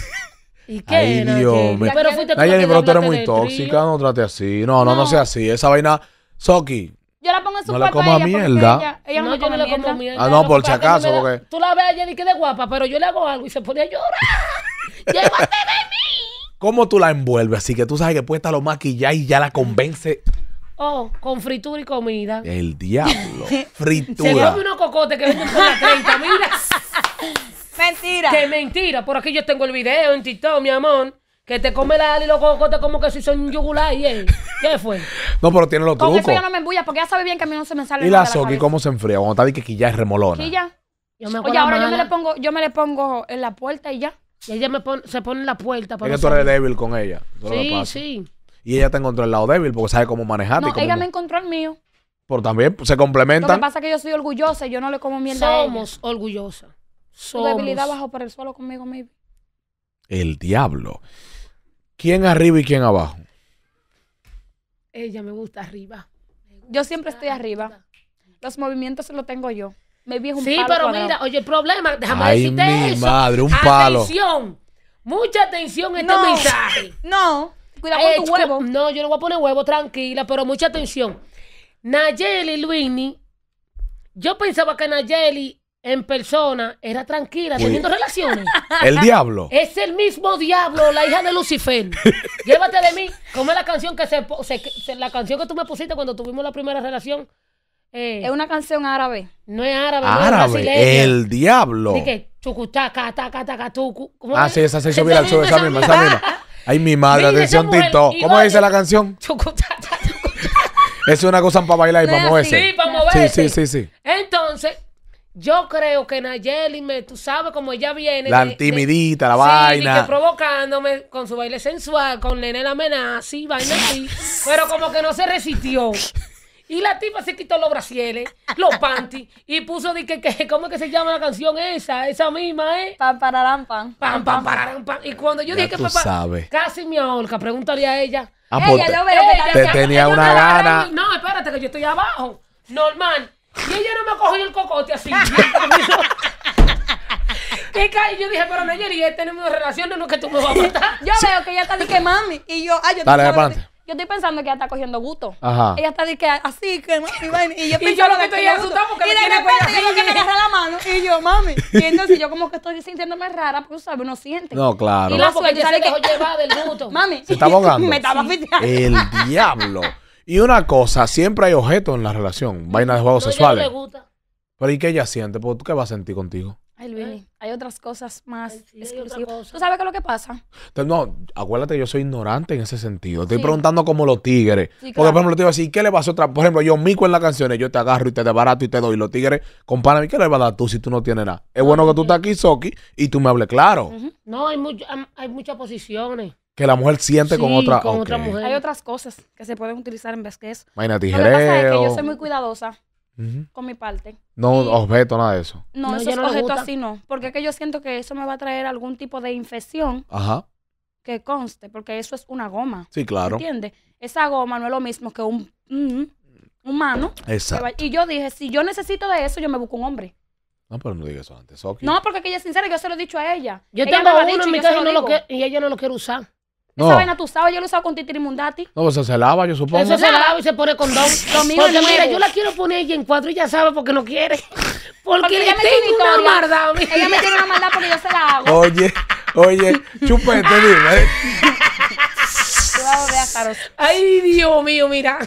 [SPEAKER 3] ¿Y qué? Ay, Dios mío. Pero fuiste pero tú eres muy tóxica,
[SPEAKER 1] no trate así. No, no, no, sea así. Esa vaina, Soki.
[SPEAKER 2] Yo la pongo en su No ella mierda. Ella, no, yo no le como mierda. Ah, no, por si acaso, porque- Tú la ves a Jenny que de guapa, pero yo le hago algo y se pone a llorar. [laughs] Llévate de mí.
[SPEAKER 1] ¿Cómo tú la envuelves? Así que tú sabes que puesta lo maquillada y ya la convence
[SPEAKER 2] Oh, con fritura y comida.
[SPEAKER 1] el diablo. [laughs] Fritura. Se come
[SPEAKER 2] unos cocotes que venden por la 30, mira. [laughs] Mentira. Que mentira. Por aquí yo tengo el video en TikTok, mi amor. Que te come la ali y los cocotes como que si son yugular. ¿Y él? ¿Qué
[SPEAKER 3] fue?
[SPEAKER 1] No, pero tiene los Con trucos. eso yo no
[SPEAKER 3] me embulla porque ya sabe bien que a mí no se me sale ¿Y la soki
[SPEAKER 1] cómo se enfría? Cuando está de que ya es remolona.
[SPEAKER 3] ¿Quilla? Oye, ahora yo me, le pongo, yo me le pongo en la puerta y ya. Y ella
[SPEAKER 2] me se pone en la puerta para. tú eres
[SPEAKER 1] débil con ella. Sí, sí. Y ella te encontró el lado débil porque sabe cómo manejarte. No, ella me
[SPEAKER 3] encontró el mío.
[SPEAKER 1] Pero también se Lo que
[SPEAKER 3] pasa es que yo soy orgullosa y yo no le como mierda a ella. Somos orgullosas. Su debilidad bajo por el suelo conmigo, maybe.
[SPEAKER 1] El diablo. ¿Quién arriba y quién abajo?
[SPEAKER 3] Ella me gusta arriba. yo siempre estoy arriba. Los movimientos se los tengo yo. Me vi un sí, pero mira, oye,
[SPEAKER 2] el problema, déjame decirte mi madre, un palo. Atención, mucha atención este mensaje. [laughs] No, Cuida con tu eh, huevo. No, yo no voy a poner huevo, tranquila, pero mucha atención. Nayeli Luini, yo pensaba que Nayeli en persona era tranquila, teniendo relaciones. [laughs] El diablo. Es el mismo diablo, la hija de Lucifer. [laughs] Llévate de mí. ¿Cómo es la canción que se, la canción que tú me pusiste cuando tuvimos la primera relación? Eh, es una canción árabe. No es árabe, árabe. es El
[SPEAKER 1] diablo.
[SPEAKER 2] Ah, sí, esa se hizo al esa misma, esa misma.
[SPEAKER 1] Ay, mi madre, atención, Tito ¿Cómo dice la canción? [laughs] Chucutá, Es una cosa para bailar y para moverse. Sí, para moverse. Sí, sí, sí, sí.
[SPEAKER 2] Entonces, yo creo que Nayeli, me, tú sabes cómo ella viene. La
[SPEAKER 1] timidita, la vaina.
[SPEAKER 2] provocándome con su baile sensual, con Nene la amenaza y vaina así. pero como que no se resistió. Y la tipa se quitó los brasieles, los panties, y puso de que, ¿cómo es que se llama la canción esa? Esa misma, ¿eh? Pam, pam, pam. Pam, pam, pam, pam. Y cuando yo dije que papá, sabes. casi mi ahorca, preguntaría a ella. Ah, pues ella, yo veo que te, tenía una gana. No, espérate, que yo estoy abajo. Normal. Y ella no me cogió el
[SPEAKER 3] cocote así. [laughs] Y yo dije, pero no, y tenemos una relación, no que tú me vas a matar. Yo veo que ella está diciendo que mami. Y yo, ay, yo estoy, yo estoy pensando que ella está cogiendo gusto. Ajá. Ella está diciendo que así, que mami, [laughs] y yo, y yo lo que estoy asustado porque Y de repente yo que me agarra la mano y yo, mami. [laughs] Y entonces yo como que estoy sintiéndome rara, porque sabes, uno siente. No, claro. Y la suerte porque se que... del gusto. Mami. me estaba El diablo.
[SPEAKER 1] Y una cosa, siempre hay objetos en la relación, vainas de juegos no, sexuales. Pero ¿y qué ella siente? ¿Tú qué va a sentir contigo?
[SPEAKER 3] Ay, hay otras cosas más exclusivas. ¿Tú sabes qué es lo que pasa?
[SPEAKER 1] no, acuérdate que yo soy ignorante en ese sentido. Estoy preguntando como los tigres. Porque, por ejemplo, te iba a ¿qué le hacer otra? Por ejemplo, yo mico en las canciones, yo te agarro y te debarato y te doy. Los tigres, compárame ¿qué le va a dar tú si tú no tienes nada? Es bueno que tú estás aquí, Soki, y tú me hables claro.
[SPEAKER 2] No, hay,
[SPEAKER 3] mucho, hay muchas posiciones
[SPEAKER 1] que la mujer siente con otra, con otra
[SPEAKER 2] mujer. Hay
[SPEAKER 3] otras cosas que se pueden utilizar en vez que eso. Vaina Lo pasa es que yo soy muy cuidadosa con mi parte.
[SPEAKER 1] No objeto, nada de eso.
[SPEAKER 3] No, no esos objeto así no. Porque es que yo siento que eso me va a traer algún tipo de infección. Ajá. Que conste, porque eso es una goma. Sí, claro. ¿Entiendes? Esa goma no es lo mismo que un humano. Exacto. Y yo dije, si yo necesito de eso, yo me busco un hombre.
[SPEAKER 1] No, pero no digas eso antes. No,
[SPEAKER 3] porque que ella es sincera, yo se lo he dicho a ella. Yo te tengo uno en mi casa y, no lo y ella no lo quiere usar. No. Esa vaina tú sabes, yo lo usado con Mundati.
[SPEAKER 1] No, pues se lava, yo supongo. Eso se lava
[SPEAKER 2] y se pone condón. dos porque, mira, yo la quiero poner ella en cuatro y ya sabe porque no quiere. [laughs] Porque, ella tiene una maldad. Ella me tiene una maldad porque yo
[SPEAKER 1] se la hago. Oye, oye, chupete, dime.
[SPEAKER 2] Ay, Dios mío, mira.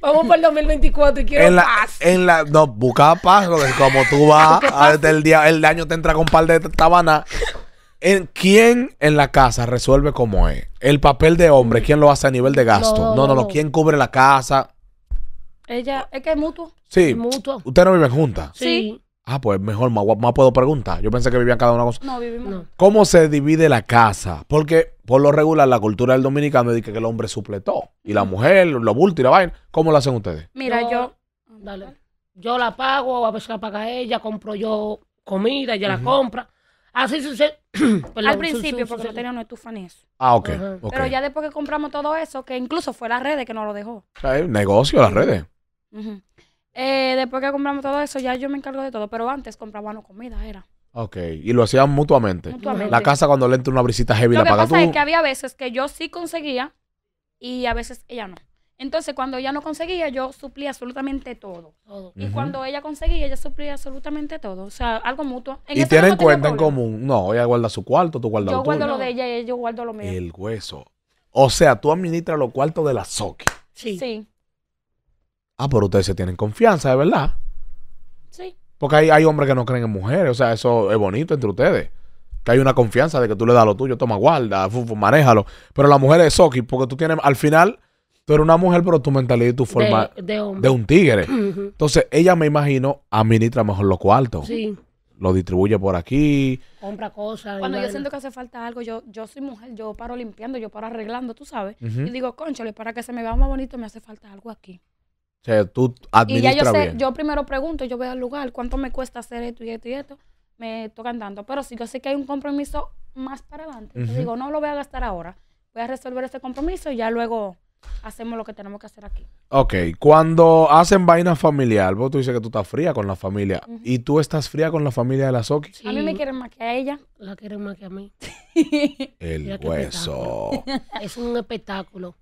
[SPEAKER 2] Vamos por el 2024 y quiero en la, paz.
[SPEAKER 1] En la, no, busca paz, como tú vas, el, día, el año te entra con un par de tabanas. ¿Quién en la casa resuelve cómo es? El papel de hombre, ¿quién lo hace a nivel de gasto? No, no, no. ¿Quién cubre la casa?
[SPEAKER 3] Ella, es que es mutuo. Sí. Mutuo. ¿Ustedes
[SPEAKER 1] no viven juntas? Sí. Ah, pues mejor, más, puedo preguntar. Yo pensé que vivían cada una cosa.
[SPEAKER 3] No, vivimos. No.
[SPEAKER 1] ¿Cómo se divide la casa? Porque por lo regular la cultura del dominicano dice que el hombre supletó. Y la mujer, lo bulto y la vaina. ¿Cómo lo hacen ustedes?
[SPEAKER 2] Mira, yo... yo dale. Yo la pago, a veces
[SPEAKER 3] la paga ella, compro yo comida, ella la compra Así ah, [clears throat] Al principio, porque no tenía una estufa ni eso.
[SPEAKER 1] Ah, ok. Pero ya
[SPEAKER 3] después que compramos todo eso, que incluso fue las redes que nos lo dejó.
[SPEAKER 1] El negocio, las redes.
[SPEAKER 3] Eh, después que compramos todo eso, ya yo me encargo de todo. Pero antes compraban comida, era.
[SPEAKER 1] Ok, y lo hacían mutuamente. mutuamente. La casa cuando le entra una brisita heavy la paga tú. Lo que pasa es que
[SPEAKER 3] había veces que yo sí conseguía y a veces ella no. Entonces, cuando ella no conseguía, yo suplía absolutamente todo. Y cuando ella conseguía, ella suplía absolutamente todo. O sea, algo mutuo. y tienen cuenta en
[SPEAKER 1] común. No, ella guarda su cuarto, tú guardas Yo guardo lo de
[SPEAKER 3] ella y yo guardo lo mío.
[SPEAKER 1] El hueso. O sea, tú administras los cuartos de la Soki. Sí. Ah, pero ustedes se tienen confianza, ¿de verdad? Sí. Porque hay, hay hombres que no creen en mujeres. O sea, eso es bonito entre ustedes que hay una confianza de que tú le das lo tuyo, toma guarda, manéjalo. Pero la mujer es Soki, porque tú tienes, al final, pero una mujer, pero tu mentalidad y tu forma de, un tigre. Entonces, ella me imagino administra mejor los cuartos. Sí. Lo distribuye por aquí.
[SPEAKER 3] Compra cosas. Cuando yo siento que hace falta algo, yo, yo soy mujer, yo paro limpiando, yo paro arreglando, tú sabes. Y digo, conchale, para que se me vea más bonito, me hace falta algo aquí.
[SPEAKER 1] O sea, tú administras Y ya yo sé,
[SPEAKER 3] yo primero pregunto, yo voy al lugar, ¿cuánto me cuesta hacer esto y esto y esto? Me tocan andando Pero si yo sé que hay un compromiso más para adelante, digo, no lo voy a gastar ahora. Voy a resolver ese compromiso y ya luego hacemos lo que tenemos que hacer aquí.
[SPEAKER 1] Ok, cuando hacen vaina familiar, vos tú dices que tú estás fría con la familia. ¿Y tú estás fría con la familia de la Soki? A mí me
[SPEAKER 3] quieren más que a ella. La quieren más que a mí.
[SPEAKER 2] [laughs]
[SPEAKER 1] El hueso.
[SPEAKER 2] Es un espectáculo.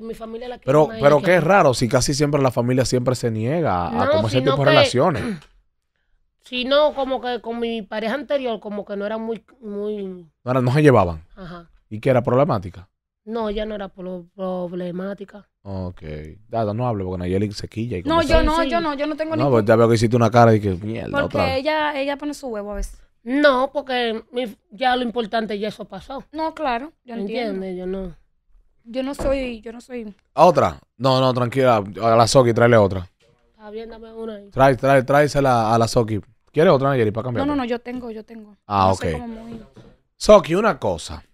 [SPEAKER 2] mi familia la Pero, pero qué raro,
[SPEAKER 1] si casi siempre la familia siempre se niega a como ese tipo de relaciones.
[SPEAKER 2] [clears throat] Si no, como que con mi pareja anterior, como que no era muy, muy.
[SPEAKER 1] No, no se llevaban. Ajá. Y que era problemática.
[SPEAKER 2] No, ya no era problemática.
[SPEAKER 1] Ok. Dada, no hable porque Nayeli se quilla. Y no, yo no,
[SPEAKER 3] yo no, yo no tengo No, pues
[SPEAKER 1] ya veo que hiciste una cara y que mierda. Porque
[SPEAKER 3] ella, ella pone su huevo a veces. No, porque ya lo
[SPEAKER 2] importante ya eso pasó. No, claro, yo entiendo. yo
[SPEAKER 3] no. Yo no soy, yo no soy.
[SPEAKER 1] ¿Otra? No, no, tranquila. A la Soki, tráele otra.
[SPEAKER 3] Está bien, dame una ahí.
[SPEAKER 1] Trae, trae, tráesela a la Soki. ¿Quieres otra, Nayeli, para cambiar? No,
[SPEAKER 3] no, no, yo tengo, yo tengo.
[SPEAKER 1] Ah, ok. Soki, una cosa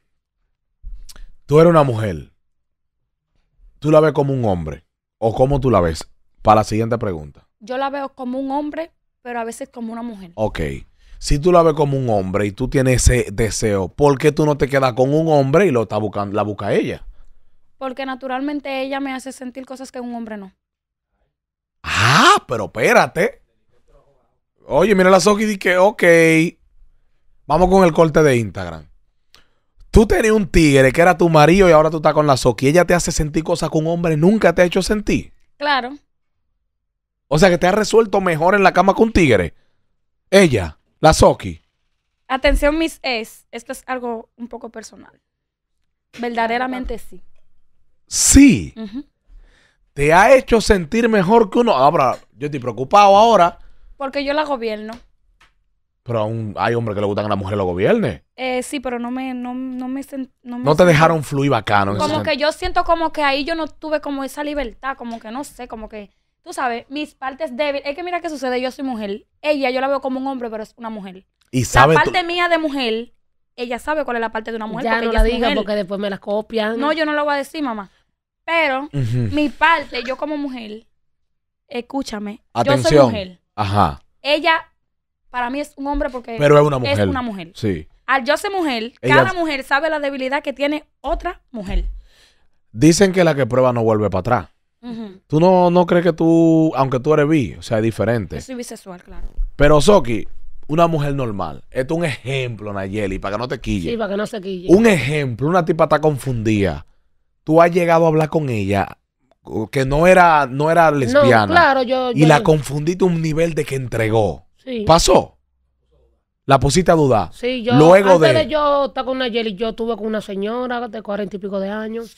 [SPEAKER 1] tú eres una mujer, tú la ves como un hombre o cómo tú la ves? Para la siguiente pregunta.
[SPEAKER 3] Yo la veo como un hombre, pero a veces como una mujer.
[SPEAKER 1] Ok. Si tú la ves como un hombre y tú tienes ese deseo, ¿por qué tú no te quedas con un hombre y lo está buscando, la busca ella?
[SPEAKER 3] Porque naturalmente ella me hace sentir cosas que un hombre no.
[SPEAKER 1] Ah, pero espérate. Oye, mira la Soki y que, ok. Vamos con el corte de Instagram. Tú tenías un tigre que era tu marido y ahora tú estás con la Soki. Ella te hace sentir cosas que un hombre nunca te ha hecho sentir. Claro. O sea que te ha resuelto mejor en la cama con un tigre. Ella, la Soki.
[SPEAKER 3] Atención, Miss es. Esto es algo un poco personal. Verdaderamente sí.
[SPEAKER 1] Sí. Te ha hecho sentir mejor que uno. Ahora, yo estoy preocupado ahora.
[SPEAKER 3] Porque yo la gobierno.
[SPEAKER 1] Pero aún hay hombres que le gustan que la mujer lo gobierne.
[SPEAKER 3] Eh, sí, pero no me, no, no me, no te dejaron
[SPEAKER 1] fluir bacano. Como que
[SPEAKER 3] yo siento como que ahí yo no tuve como esa libertad, como que no sé, como que, tú sabes, mis partes débiles. Es que mira qué sucede, yo soy mujer. Ella yo la veo como un hombre, pero es una mujer.
[SPEAKER 1] Y sabe La parte
[SPEAKER 3] mía de mujer, ella sabe cuál es la parte de una mujer. Ya no la porque
[SPEAKER 2] después me la copian. No, yo
[SPEAKER 3] no lo voy a decir, mamá. Pero mi parte, yo como mujer, escúchame, Atención. yo soy mujer. Ajá. Ella para mí es un hombre porque es una mujer. Sí. Al yo ser mujer, cada mujer sabe la debilidad que tiene otra mujer.
[SPEAKER 1] Dicen que la que prueba no vuelve para atrás. Tú no, no crees que tú, aunque tú eres bi, o sea, es diferente. soy
[SPEAKER 3] bisexual, claro.
[SPEAKER 1] Pero Soki, una mujer normal. Esto es un ejemplo, Nayeli, para que no te quille. Sí,
[SPEAKER 2] para que no se quille. Un
[SPEAKER 1] ejemplo, una tipa está confundida. Tú has llegado a hablar con ella que no era, no era lesbiana. No, claro, y la confundiste un nivel de que entregó. ¿Pasó? La pusiste a dudar. Sí, yo. Luego de...
[SPEAKER 2] yo estar con Nayeli, yo estuve con una señora de cuarenta y pico de años.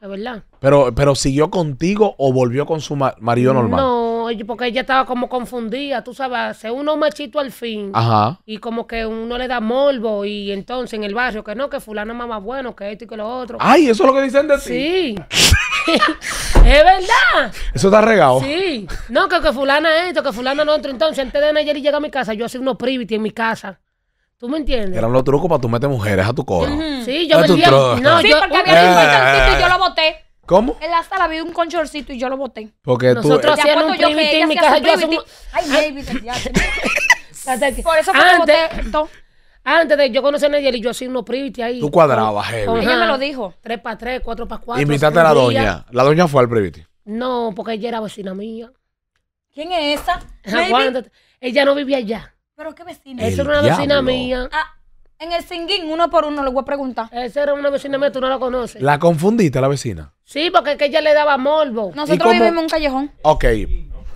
[SPEAKER 2] Es verdad.
[SPEAKER 1] Pero, pero siguió contigo o volvió con su marido normal
[SPEAKER 2] porque ella estaba como confundida, tú sabes, se uno machito al fin. Y como que uno le da morbo y entonces en el barrio que no, que fulano es más bueno que esto y que lo otro. Ay, eso
[SPEAKER 1] es lo que dicen de ti. Sí.
[SPEAKER 2] [laughs] es verdad. Eso está regado. Sí. No, que, que fulana esto, que fulana no otro. Entonces, antes de ayer y llega a mi casa, yo hacía unos privity en mi casa. ¿Tú me entiendes? Eran
[SPEAKER 1] los trucos para tú meter mujeres a tu coro. Ah, sí, yo vendía. No, sí, porque había un y eh, yo eh, lo eh. boté. ¿Cómo?
[SPEAKER 3] En la sala vi un conchorcito y yo lo boté.
[SPEAKER 1] Porque Nosotros
[SPEAKER 2] tú... hacíamos un yo en mi casa yo Ay, baby, ah, [laughs] te Por eso fue antes, boté antes de yo conocer a y yo hacía unos privity ahí. Tú cuadrabas, jefe. ella me lo dijo. Tres para tres, cuatro para Y Invitaste a la doña.
[SPEAKER 1] ¿La doña fue al privity?
[SPEAKER 2] No, porque ella era vecina mía. ¿Quién es esa? Ella no vivía allá. ¿Pero qué vecina? Esa era una vecina mía. Ah. En el singuín, uno por uno, le voy a preguntar. Esa era una vecina mía, tú no la conoces.
[SPEAKER 1] ¿La confundiste, la vecina?
[SPEAKER 2] Sí, porque es que ella le daba morbo. Nosotros vivimos en un callejón. Ok.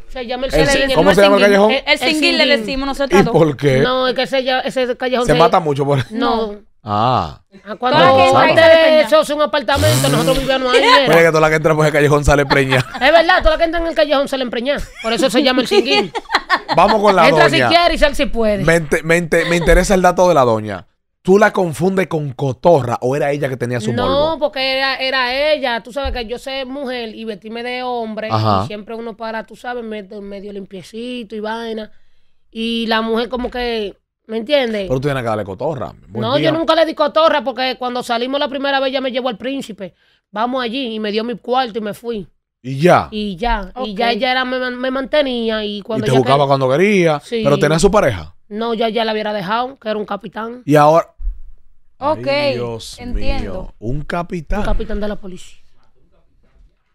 [SPEAKER 2] Se llama el, el ¿Cómo se llama el callejón? El, el le decimos nosotros. ¿Y por qué? No, es que ese, ese callejón... Se, mata mucho por No. Ah. ah
[SPEAKER 1] cuando
[SPEAKER 3] antes
[SPEAKER 2] eso es un apartamento, nosotros vivíamos ahí. [laughs] Mira ¿eh? que
[SPEAKER 1] toda la que entra por el callejón sale preña. [laughs]
[SPEAKER 2] Es verdad, toda la que entra en el callejón sale preña. Por eso se llama el singuín. Vamos con la doña. Entra si quiere y sal si puede.
[SPEAKER 1] me interesa el dato de la doña tú la confundes con cotorra o era ella que tenía su no,
[SPEAKER 2] No, porque era, ella. Tú sabes que yo soy mujer y vestirme de hombre. Y siempre uno para, tú sabes, medio, medio limpiecito y vaina. Y la mujer como que... ¿Me entiendes? Pero
[SPEAKER 1] tú tienes que darle cotorra. no, yo nunca
[SPEAKER 2] le di cotorra porque cuando salimos la primera vez ya me llevó al príncipe. Vamos allí y me dio mi cuarto y me fui. Y ya. Y ya. Y ya ella era, me, mantenía. Y, cuando y te buscaba
[SPEAKER 1] cuando quería. Sí. Pero tenía su pareja.
[SPEAKER 2] No, yo ya la hubiera dejado, que era un capitán. Y ahora, Ok. entiendo.
[SPEAKER 1] Un capitán. Un capitán de la policía.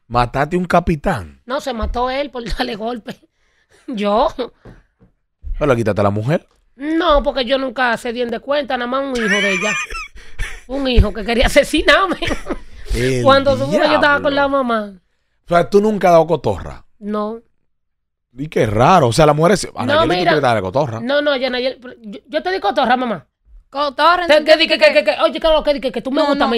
[SPEAKER 1] Mataste un capitán.
[SPEAKER 2] No, se mató él por [laughs] darle golpe. Yo.
[SPEAKER 1] ¿Pero le quitaste a la mujer?
[SPEAKER 2] No, porque yo nunca se di de cuenta, nada más un hijo de ella. [laughs] un hijo que quería asesinarme.
[SPEAKER 1] Cuando yo estaba con la mamá. O sea, tú nunca has dado cotorra. No. Y qué raro. O sea, la mujer es. no, mira, que cotorra. No,
[SPEAKER 2] no, yo, yo te di cotorra, mamá todo oye, que, que tú me gustas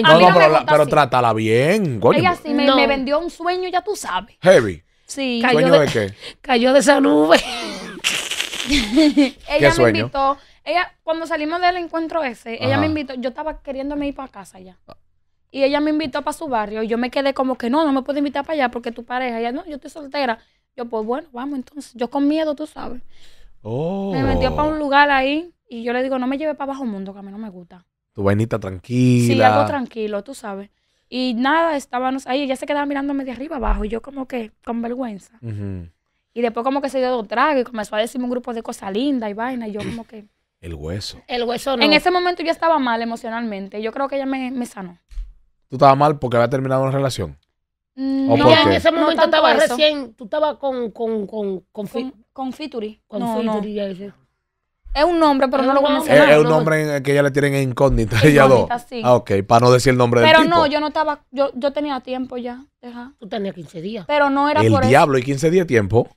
[SPEAKER 1] pero, trátala bien, Ella
[SPEAKER 2] sí me, vendió
[SPEAKER 3] un sueño, ya tú sabes. Heavy. Sí. Cayó ¿Sueño de qué? [laughs] Cayó de esa nube. [laughs] ella me invitó. Ella, cuando salimos del encuentro ese, ella me invitó. Yo estaba queriéndome ir para casa ya. Y ella me invitó para su barrio. Y yo me quedé como que no, no me puedo invitar para allá porque tu pareja. ya no, yo estoy soltera. Yo, pues bueno, vamos entonces. Yo con miedo, tú sabes.
[SPEAKER 1] Oh. Me metió para un
[SPEAKER 3] oh. lugar ahí. Y yo le digo, no me lleve para bajo mundo, que a mí no me gusta.
[SPEAKER 1] Tu vainita tranquila. Sí, algo
[SPEAKER 3] tranquilo, tú sabes. Y nada, estábamos ahí, ella se quedaba mirándome de arriba abajo, y yo como que con vergüenza. Y después como que se dio dos tragos y comenzó a decirme un grupo de cosas lindas y vainas, y yo como que...
[SPEAKER 1] [clears throat] El hueso.
[SPEAKER 3] El hueso no. En ese momento yo estaba mal emocionalmente, yo creo que ella me, me sanó.
[SPEAKER 1] ¿Tú estabas mal porque había terminado una relación?
[SPEAKER 3] Mm, no, en ese momento estaba recién, tú estabas con, con, con, con, Fituri. Con Fituri, es un nombre, pero no lo voy Es, un nombre
[SPEAKER 1] que ya le tienen en incógnita, ella dos. Sí. Ah, ok, para no decir el nombre de Pero no,
[SPEAKER 3] yo no estaba, yo, tenía tiempo ya. Tú tenías 15 días. Pero no era el diablo,
[SPEAKER 1] ¿y 15 días tiempo?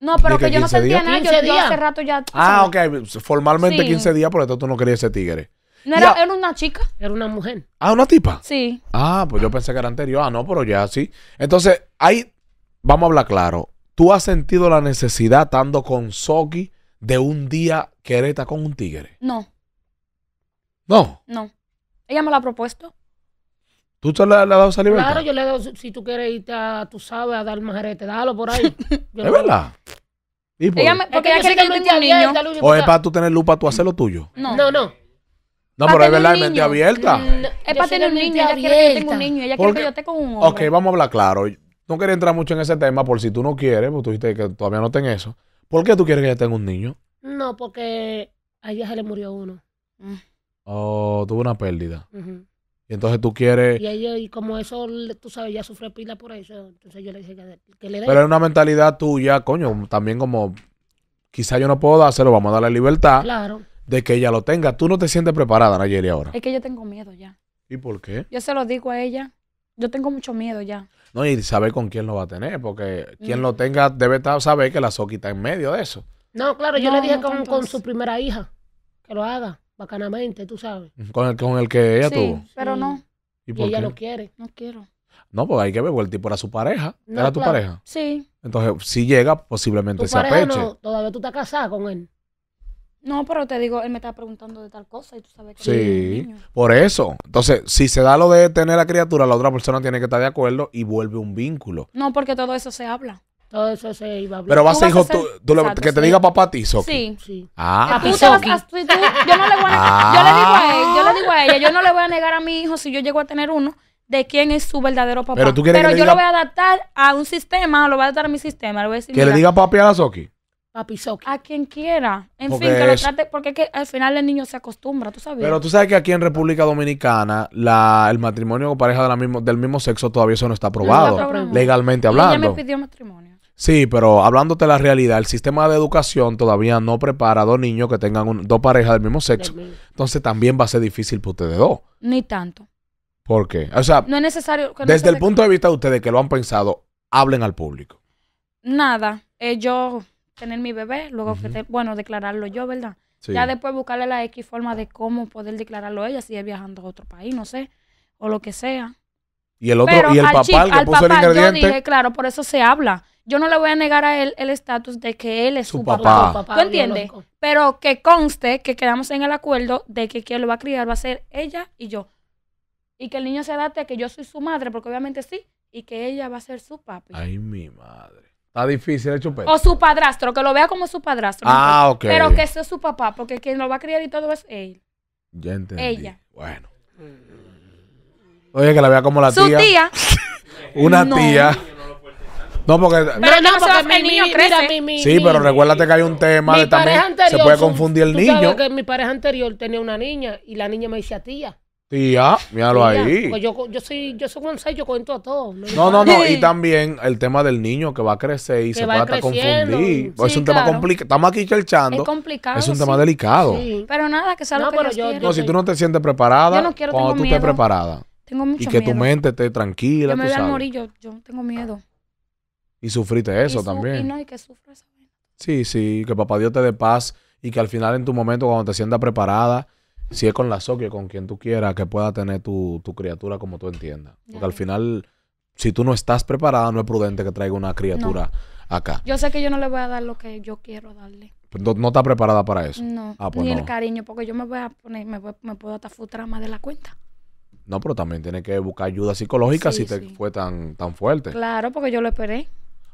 [SPEAKER 3] No, pero que, yo no sentía nada,
[SPEAKER 1] yo,
[SPEAKER 2] yo, hace
[SPEAKER 3] rato ya... Ah,
[SPEAKER 1] ok, formalmente 15 días, por eso tú no querías ese tigre.
[SPEAKER 3] No era, una chica. Era una mujer.
[SPEAKER 1] Ah, una tipa. Sí. Ah, pues yo pensé que era anterior. Ah, no, pero ya sí. Entonces, ahí, vamos a hablar claro. ¿Tú has sentido la necesidad, estando con Soki, de un día quereta con un tigre? No. ¿No?
[SPEAKER 3] No. Ella me lo ha propuesto.
[SPEAKER 1] ¿Tú te la, has dado esa libertad? Claro,
[SPEAKER 3] yo le he dado. si tú
[SPEAKER 2] quieres irte a, tú sabes, a dar majarete, dalo por ahí. [laughs] ¿Es
[SPEAKER 1] verdad? porque ella quiere que yo tenga niño. ¿O es para tú tener luz para tú hacer lo tuyo?
[SPEAKER 2] No. No, no. No,
[SPEAKER 1] pero es verdad, es mente abierta.
[SPEAKER 3] es para tener un mm, niño, ella quiere que yo tenga un niño, ella quiere que yo esté con un hombre. Ok,
[SPEAKER 1] vamos a hablar claro. No quería entrar mucho en ese tema por si tú no quieres, porque tú dijiste que todavía no ten eso. ¿Por qué tú quieres que ella tenga un niño?
[SPEAKER 2] No, porque a ella se le murió uno.
[SPEAKER 1] Oh, tuvo una pérdida. Y entonces tú quieres. Y,
[SPEAKER 2] ella, y como eso, tú sabes, ya sufre pila por eso. Entonces yo le dije que, le dé. Pero es una
[SPEAKER 1] mentalidad tuya, coño. También como. Quizá yo no puedo hacerlo, vamos a darle libertad. Claro. De que ella lo tenga. Tú no te sientes preparada, Nayeli, ahora.
[SPEAKER 3] Es que yo tengo miedo ya. ¿Y por qué? Yo se lo digo a ella. Yo tengo mucho miedo ya.
[SPEAKER 1] No, y saber con quién lo va a tener, porque quien mm. lo tenga debe saber que la soquita está en medio de eso.
[SPEAKER 2] No, claro, yo le dije con, su primera hija que lo haga bacanamente, tú sabes.
[SPEAKER 1] Con el, con el que ella tuvo.
[SPEAKER 3] Pero no. ¿Y, ella qué? no quiere. No quiero.
[SPEAKER 1] No, pues hay que ver, el tipo era su pareja. ¿Era tu pareja? Sí. Entonces, si llega, posiblemente se apeche. No,
[SPEAKER 3] todavía tú estás casada con él. No, pero te digo, él me está preguntando de tal cosa y tú sabes que... Sí,
[SPEAKER 1] por eso. Entonces, si se da lo de tener la criatura, la otra persona tiene que estar de acuerdo y vuelve un vínculo.
[SPEAKER 3] No, porque todo eso se habla. Todo eso se iba a hablar. Pero vas a ser hijo, tú, que te diga papá a ti, Sí. sí. Ah.
[SPEAKER 1] Tú
[SPEAKER 2] yo no
[SPEAKER 3] le voy
[SPEAKER 1] a digo a
[SPEAKER 3] él, yo ella, yo no le voy a negar a mi hijo si yo llego a tener uno de quién es su verdadero papá. Pero, tú quieres yo lo voy a adaptar a un sistema, lo voy a adaptar a mi sistema. voy a que le diga papi a la Soki papi A quien quiera. En fin, que lo trate, porque es que al final el niño se acostumbra, tú sabes. Pero tú sabes
[SPEAKER 1] que aquí en República Dominicana el matrimonio con pareja del mismo sexo todavía eso no está aprobado, no legalmente hablando. ¿Quién me
[SPEAKER 3] pidió matrimonio.
[SPEAKER 1] Sí, pero hablándote la realidad, el sistema de educación todavía no prepara a dos niños que tengan dos parejas del mismo sexo. Entonces también va a ser difícil para ustedes dos.
[SPEAKER 3] Ni tanto.
[SPEAKER 1] ¿Por qué? O sea, no es necesario. desde el punto de vista de ustedes que lo han pensado, hablen al público.
[SPEAKER 3] Nada. Eh, yo tener mi bebé, luego, que, bueno, declararlo yo, ¿verdad? Ya después buscarle la X forma de cómo poder declararlo ella, si es viajando a otro país, no sé, o lo que sea. Y el otro, y el papá, al papá, Yo dije, claro, por eso se habla. Yo no le voy a negar a él el estatus de que él es su, papá. papá. ¿Tú entiendes? Pero que conste que quedamos en el acuerdo de que quien lo va a criar va a ser ella y yo. Y que el niño se adapte a que yo soy su madre, porque obviamente sí, y que ella va a ser su papi.
[SPEAKER 1] Ay, mi madre. Está difícil el chupete. O
[SPEAKER 3] su padrastro, que lo vea como su padrastro. Ah, ok. Pero que es su papá, porque quien lo va a criar y todo es él.
[SPEAKER 1] Ya entendí. Ella. Bueno. Oye, que la vea como la tía. Su tía. [laughs] Una tía. No, porque. Pero
[SPEAKER 3] no, porque mi, el niño crece. a mí mismo. sí, pero
[SPEAKER 1] recuérdate que hay un tema de también. se puede confundir el niño. Sabes que
[SPEAKER 2] mi pareja anterior tenía una niña y la niña me decía tía.
[SPEAKER 1] Y ya, míralo ahí. Pues
[SPEAKER 2] yo, yo soy, yo soy yo cuento a todos. No, no, no.
[SPEAKER 1] Y [laughs] también el tema del niño que va a crecer y se va a confundir. Pues es un tema complicado. Estamos aquí cherchando. Es complicado. Es un tema delicado.
[SPEAKER 3] Pero nada, que sea no, lo que pero yo, No, si tú
[SPEAKER 1] no te sientes preparada, cuando tú estés preparada. Tengo mucho y que tu mente esté tranquila. Yo me voy a morir,
[SPEAKER 3] yo, yo, tengo miedo.
[SPEAKER 1] Y sufriste eso también. Y no, y que Sí, sí, que papá Dios te dé paz y que al final en tu momento, cuando te sientas preparada si es con la soque con quien tú quieras, que pueda tener tu, criatura como tú entiendas. Porque al final, si tú no estás preparada, no es prudente que traiga una criatura acá.
[SPEAKER 3] Yo sé que yo no le voy a dar lo que yo quiero darle.
[SPEAKER 1] Pues no, no está preparada para eso. No. Ah, pues ni el
[SPEAKER 3] cariño, porque yo me voy a poner, me, puedo hasta frustrar más de la cuenta.
[SPEAKER 1] No, pero también tiene que buscar ayuda psicológica si te fue tan, tan fuerte.
[SPEAKER 3] Claro, porque yo lo esperé.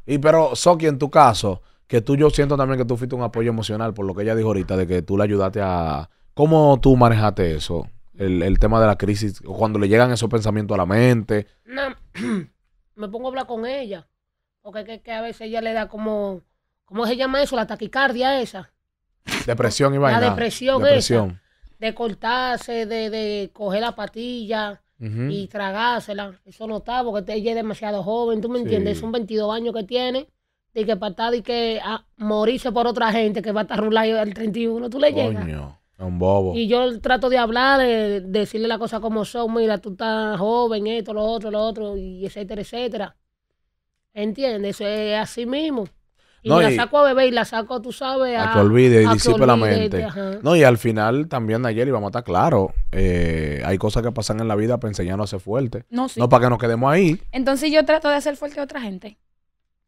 [SPEAKER 1] Y pero, Soki, en tu caso, que tú yo siento también que tú fuiste un apoyo emocional por lo que ella dijo ahorita, de que tú le ayudaste a, ¿Cómo tú manejaste eso? El, tema de la crisis, cuando le llegan esos pensamientos a la mente.
[SPEAKER 2] No, [clears throat] me pongo a hablar con ella, porque que, a veces ella le da como, ¿cómo se llama eso? La taquicardia esa.
[SPEAKER 1] Depresión y vaina. La depresión, depresión. Esa,
[SPEAKER 2] de cortarse, de, coger la patilla. y tragársela. Eso no está porque ella es demasiado joven, ¿tú me entiendes? Son 22 años que tiene. de que para estar y que ah, morirse por otra gente que va a estar rulando el 31, tú le Coño.
[SPEAKER 1] Un bobo. Y
[SPEAKER 2] yo trato de hablar, de decirle las cosas como son, mira, tú estás joven, esto, lo otro, lo otro, y etcétera, etcétera. ¿Entiendes? es así mismo. Y la saco a bebé y la saco, tú sabes,
[SPEAKER 3] a, que olvide y disipe la mente. no,
[SPEAKER 1] y al final también ayer vamos a estar claro. Eh, hay cosas que pasan en la vida para enseñarnos a ser fuerte. No, no para que nos quedemos ahí.
[SPEAKER 3] Entonces yo trato de hacer fuerte a otra gente.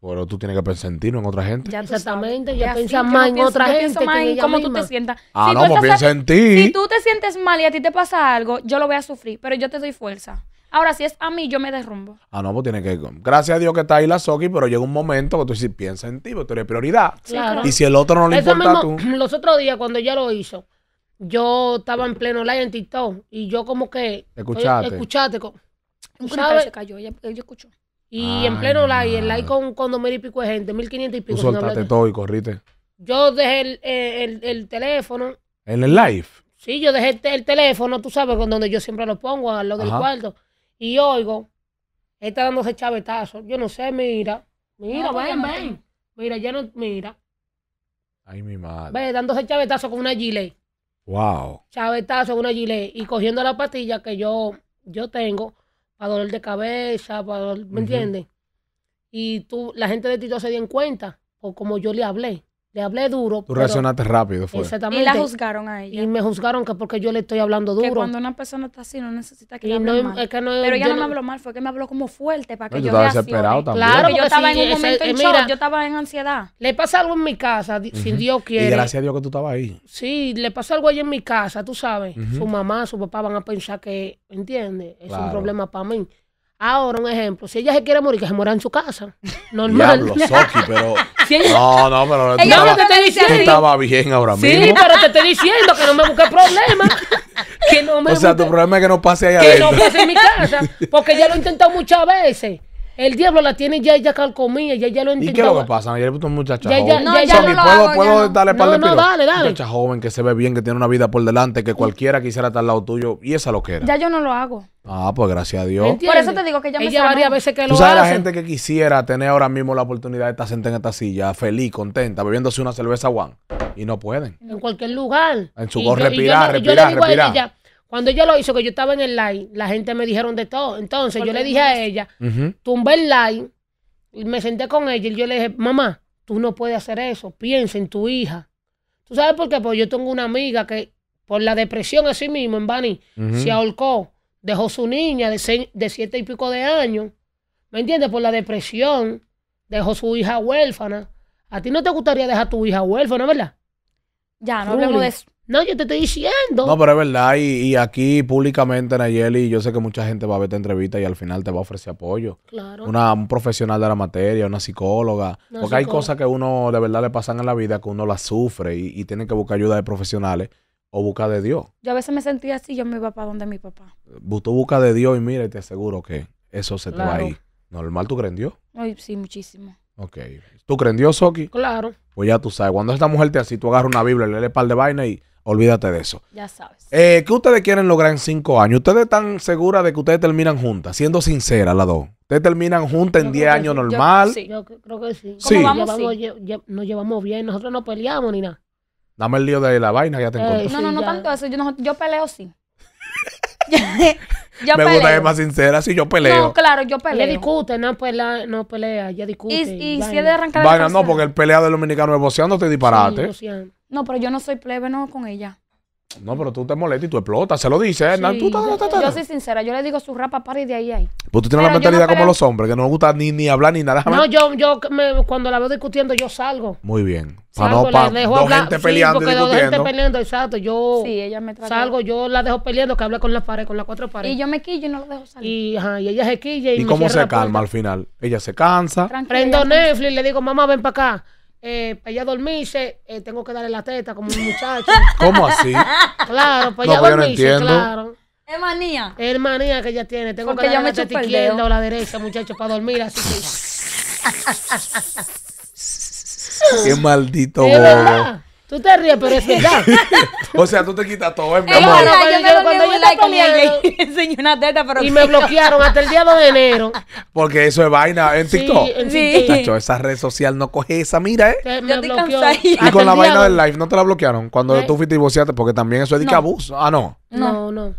[SPEAKER 1] Pero tú tienes que pensar no en otra gente.
[SPEAKER 3] Ya Exactamente, ya piensa más en otra gente. Que en cómo tú te sientas. Ah, no, pues piensa en ti. Si tú te sientes mal y a ti te pasa algo, yo lo voy a sufrir, pero yo te doy fuerza. Ahora, si es a mí, yo me derrumbo.
[SPEAKER 1] Ah, no, pues tiene que. Gracias a Dios que está ahí la Soki, pero llega un momento que tú dices, piensa en ti, porque tú eres prioridad. Claro. Y si el otro no le importa a tú.
[SPEAKER 2] Los otros días, cuando ella lo hizo, yo estaba en pleno live en TikTok y yo, como que. Escuchaste. escuchaste.
[SPEAKER 3] se cayó, ella escuchó.
[SPEAKER 2] Y
[SPEAKER 1] en pleno live, el
[SPEAKER 2] live con, con dos y pico de gente, mil quinientos y pico. Tú soltaste
[SPEAKER 1] todo y corriste.
[SPEAKER 2] Yo dejé eh, el, teléfono.
[SPEAKER 1] ¿En el live?
[SPEAKER 2] Sí, yo dejé el, teléfono, tú sabes, con donde yo siempre lo pongo, al lado del cuarto. Y oigo, está dándose chavetazo. Yo no sé, mira. Mira, ven, ven. Mira, ya no, mira.
[SPEAKER 1] Ay, mi madre. Ve,
[SPEAKER 2] dándose chavetazo con una gilet. Wow. Chavetazo con una gilet. Y cogiendo la pastilla que yo, yo tengo a dolor de cabeza, ¿me entiende? entiendes? Y tú, la gente de ti se dio en cuenta, o como yo le hablé. Le hablé duro.
[SPEAKER 3] Tú
[SPEAKER 1] reaccionaste rápido, fue.
[SPEAKER 2] Y la juzgaron
[SPEAKER 3] a ella. Y me juzgaron que porque yo le estoy hablando duro. Que cuando una persona está así no necesita que le hable mal. Pero ella no, me habló mal, fue que me habló como fuerte para que yo yo estaba desesperado también. Claro, porque yo estaba en un momento en eh, shock, yo
[SPEAKER 2] estaba en ansiedad. Le pasa algo en mi casa, sin Dios quiere. Y gracias
[SPEAKER 1] a Dios que tú estabas ahí.
[SPEAKER 2] Sí, le pasa algo ahí en mi casa, tú sabes. Su mamá, su papá van a pensar que, ¿entiendes? Es un problema para mí. Ahora, un ejemplo, si ella se quiere morir, que se muera en su casa. [laughs] Normal. Diablo, Sochi,
[SPEAKER 1] pero... [laughs] No, no, pero lo estaba, te te estaba, bien ahora sí, mismo. Sí, pero te estoy diciendo que no me busque
[SPEAKER 2] problemas. Que no
[SPEAKER 1] [laughs] me o sea, tu problema es que no pase ahí adentro. Que no pase
[SPEAKER 2] en mi casa, porque ya lo he intentado muchas veces. El diablo la tiene ya ella calcomía, ya ella lo entiende. ¿Y qué es lo que
[SPEAKER 1] pasa? Ayer puto un muchacho ya, Ya, no, ¿puedo, ¿puedo darle par de no, no, dale, dale. Muchacha joven que se ve bien, que tiene una vida por delante, que cualquiera quisiera estar al lado tuyo y esa lo que
[SPEAKER 3] Ya yo no lo hago.
[SPEAKER 1] Ah, pues gracias a Dios.
[SPEAKER 3] Por eso te digo que ya me Ella varias veces que lo ¿Tú sabes sea, la gente
[SPEAKER 1] que quisiera tener ahora mismo la oportunidad de estar sentada en esta silla, feliz, contenta, bebiéndose una cerveza Juan y no pueden.
[SPEAKER 2] En cualquier lugar. En su y, respirar, respirar, respirar. Cuando ella lo hizo, que yo estaba en el line, la gente me dijeron de todo. Entonces yo le dije a ella, tumbé el live, y me senté con ella y yo le dije, mamá, tú no puedes hacer eso, piensa en tu hija. ¿Tú sabes por qué? Pues yo tengo una amiga que por la depresión así mismo en Bani se ahorcó, dejó su niña de, de siete y pico de años, ¿me entiendes? Por la depresión, dejó su hija huérfana. A ti no te gustaría dejar tu hija huérfana,
[SPEAKER 3] ¿verdad? Ya, no hablemos de eso. No, yo te estoy diciendo. No, pero
[SPEAKER 1] es verdad. Y, y, aquí públicamente, Nayeli, yo sé que mucha gente va a verte esta entrevista y al final te va a ofrecer apoyo. Claro. Una, un profesional de la materia, una psicóloga. porque hay cosas que uno de verdad le pasan en la vida que uno las sufre y, tiene que buscar ayuda de profesionales o busca de Dios.
[SPEAKER 3] Yo a veces me sentía así, yo me iba para donde mi papá.
[SPEAKER 1] Tú busca de Dios y mira, te aseguro que eso se te va a ¿Normal tú crees Dios?
[SPEAKER 3] Ay, sí, muchísimo.
[SPEAKER 1] Ok. ¿Tú crees Dios, Soki? Claro. Pues ya tú sabes, cuando esta mujer te así, tú agarras una Biblia, le lees par de vaina y Olvídate de eso. Ya sabes. Eh, ¿Qué ustedes quieren lograr en cinco años? ¿Ustedes están seguras de que ustedes terminan juntas? Siendo sinceras, las dos. ¿Ustedes terminan juntas en diez años normal? Yo, sí.
[SPEAKER 2] creo que sí. ¿Cómo Vamos, nos llevamos bien, nosotros no peleamos ni nada.
[SPEAKER 1] Dame el lío de la vaina, ya te eh, encontré. no,
[SPEAKER 2] no, no tanto eso. Yo, yo peleo sí. [laughs] [laughs] me peleo. gusta ser más
[SPEAKER 1] sincera si yo peleo. No,
[SPEAKER 2] claro, yo peleo. Le discute, no pelea,
[SPEAKER 3] no pelea, ya discute. Y, y, si es de arrancar Vaina, no,
[SPEAKER 1] porque el peleado del dominicano es boceando te disparate.
[SPEAKER 3] No, pero yo no soy plebe, no, con ella.
[SPEAKER 1] No, pero tú te molestas y tú explotas, se lo dices. ¿eh? Sí, yo,
[SPEAKER 3] soy sincera, yo le digo su rapa para y de ahí ahí.
[SPEAKER 1] Pues tú tienes la mentalidad como los hombres, que no me gusta ni, hablar ni nada. No,
[SPEAKER 2] yo, yo cuando la veo discutiendo, yo salgo.
[SPEAKER 1] Muy bien. Salgo, la no, dos gente peleando sí, porque Dos gente
[SPEAKER 2] peleando, exacto. Yo salgo, yo la dejo peleando, que habla con la pared, con las cuatro paredes. Y yo me quillo y no la dejo salir. Y, ajá, y ella se quilla y ¿Y cómo se
[SPEAKER 1] calma al final? Ella se cansa.
[SPEAKER 2] Tranquila, Prendo Netflix, le digo, mamá, ven para acá eh, para ella dormirse, eh, tengo que darle la teta como un muchacho. [laughs] ¿Cómo así? Claro, para no, ella pues dormirse, claro. Es manía. Es manía que ella tiene. Tengo que darle la teta izquierda o la derecha, muchachos, para dormir, así que. Qué maldito bobo. Tú te ríes, pero es verdad.
[SPEAKER 1] [laughs] o sea, tú te quitas todo, es mi amor. yo,
[SPEAKER 3] yo, cuando yo
[SPEAKER 2] like
[SPEAKER 3] enseñé una teta, pero y me bloquearon hasta el día 2 de enero.
[SPEAKER 1] [laughs] Porque eso es vaina en TikTok. En sí. esa red social no coge esa, mira,
[SPEAKER 3] ¿eh?
[SPEAKER 2] y con la
[SPEAKER 1] vaina del live, ¿no te la bloquearon? Cuando ¿Eh? tú fuiste divorciaste, porque también eso es de abuso. Ah, No,
[SPEAKER 3] no. no.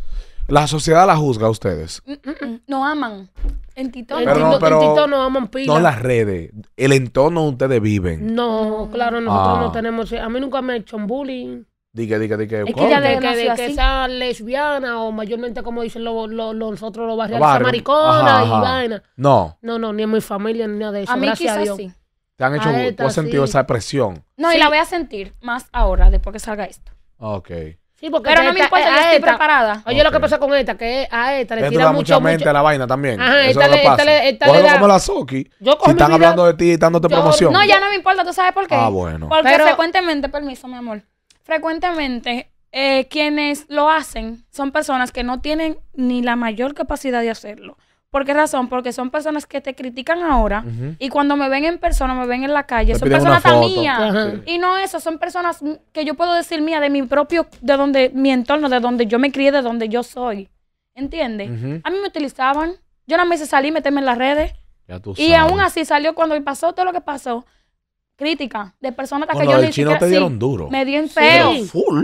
[SPEAKER 1] La sociedad la juzga a ustedes.
[SPEAKER 3] Mm, mm, mm. No aman. En Tito, en,
[SPEAKER 1] no, en Tito no
[SPEAKER 2] aman pila. No las
[SPEAKER 1] redes. El entorno donde ustedes viven.
[SPEAKER 2] No, claro, nosotros no ah. tenemos. A mí nunca me han hecho bullying.
[SPEAKER 1] Diga, diga, diga. Es que ya de que, de que
[SPEAKER 2] sea lesbiana o mayormente, como dicen los otros, los barrios, Barrio. maricona y vaina. No, No, no, ni en mi familia ni nada de eso. A mí gracias a Dios. sí.
[SPEAKER 1] te han hecho, bullying? has sentido esa presión.
[SPEAKER 3] No, y la voy a sentir más ahora, después que salga esto. Ok porque Pero no me importa, yo estoy preparada. Oye, lo que pasa con esta, que a esta le tira mucho, mente a la vaina
[SPEAKER 1] también. Ajá, Eso esta, es le, esta le, esta le como la Soki. si están hablando de ti y dándote promoción. No,
[SPEAKER 3] ya no me importa, ¿tú sabes por qué? Ah, bueno. Porque Pero... frecuentemente, permiso, mi amor, frecuentemente eh, quienes lo hacen son personas que no tienen ni la mayor capacidad de hacerlo. ¿Por qué razón? Porque son personas que te critican ahora y cuando me ven en persona, me ven en la calle, son personas mías. Y no eso, son personas que yo puedo decir mía de mi propio, de donde, mi entorno, de donde yo me crié, de donde yo soy. ¿Entiendes? A mí me utilizaban. Yo no me hice salir, meterme en las redes. y aún así salió cuando pasó todo lo que pasó crítica de personas que yo ni siquiera te Me dieron feo.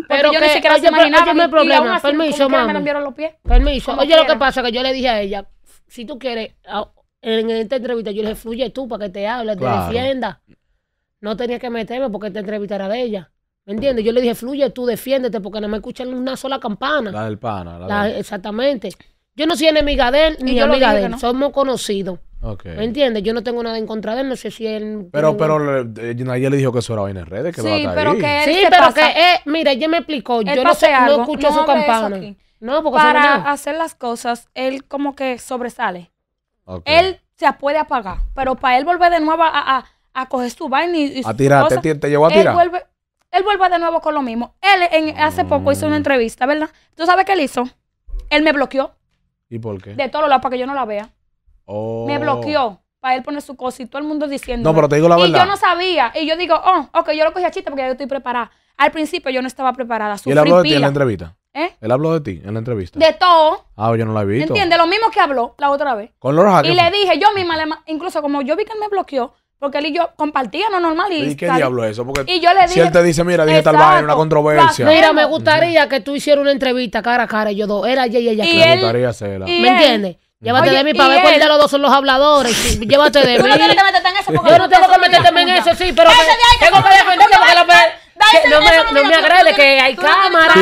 [SPEAKER 3] Pero yo ni siquiera imaginaba. problema. Permiso,
[SPEAKER 2] Oye, lo que pasa que yo le dije a ella, si tú quieres, en esta entrevista yo le dije, fluye tú para que te hable, te defienda. No tenía que meterme porque esta entrevista era de ella. ¿Me entiendes? Yo le dije, fluye tú, defiéndete porque no me escuchan una sola campana.
[SPEAKER 1] La del pana. La
[SPEAKER 2] Exactamente. Yo no soy enemiga de él ni amiga de él. Somos conocidos. ¿Me entiendes? Yo no tengo nada en contra de él, no sé si él... Pero, pero
[SPEAKER 1] eh, nadie le dijo que eso era vaina en redes, que sí, va a Pero que
[SPEAKER 2] sí, pero que eh, mira, ella me explicó, yo no, sé, escucho su campana
[SPEAKER 3] para hacer las cosas, él como que sobresale. Él se puede apagar, pero para él volver de nuevo a, a, a coger su vaina y, su A te, llevó a tirar. Él vuelve, de nuevo con lo mismo. Él hace poco hizo una mm. entrevista, ¿verdad? ¿Tú sabes qué él hizo? Él me bloqueó.
[SPEAKER 1] ¿Y por qué? De
[SPEAKER 3] todos lados, para que yo no la vea.
[SPEAKER 1] Oh. Me bloqueó
[SPEAKER 3] para él poner su cosa y todo el mundo diciendo. No, pero te digo la verdad. Y yo no sabía. Y yo digo, oh, ok, yo lo cogí a chiste porque yo estoy preparada. Al principio yo no estaba preparada. ¿Y él habló de ti en la entrevista? ¿Eh?
[SPEAKER 1] Él habló de ti en la entrevista.
[SPEAKER 3] De todo.
[SPEAKER 1] Ah, yo no la he visto. ¿Entiendes?
[SPEAKER 3] Lo mismo que habló la otra vez.
[SPEAKER 1] Con los hackers. Y le
[SPEAKER 3] dije, yo misma, incluso como yo vi que él me bloqueó, porque él y yo compartíamos no normal. ¿Y, qué diablo
[SPEAKER 1] eso? Porque y yo le dije, si él te dice, mira, dije tal vaina, una controversia. Mira, me gustaría
[SPEAKER 3] que tú hicieras una entrevista cara a cara, y yo dos, era ella y
[SPEAKER 2] ella. Me gustaría
[SPEAKER 1] hacerla. ¿Me entiendes?
[SPEAKER 2] Llévate de mí para ver cuál de los dos son los habladores. Llévate de mí. Yo no tengo que meterte en eso, sí, pero tengo que defenderme porque la no, me, no agrede que hay cámara.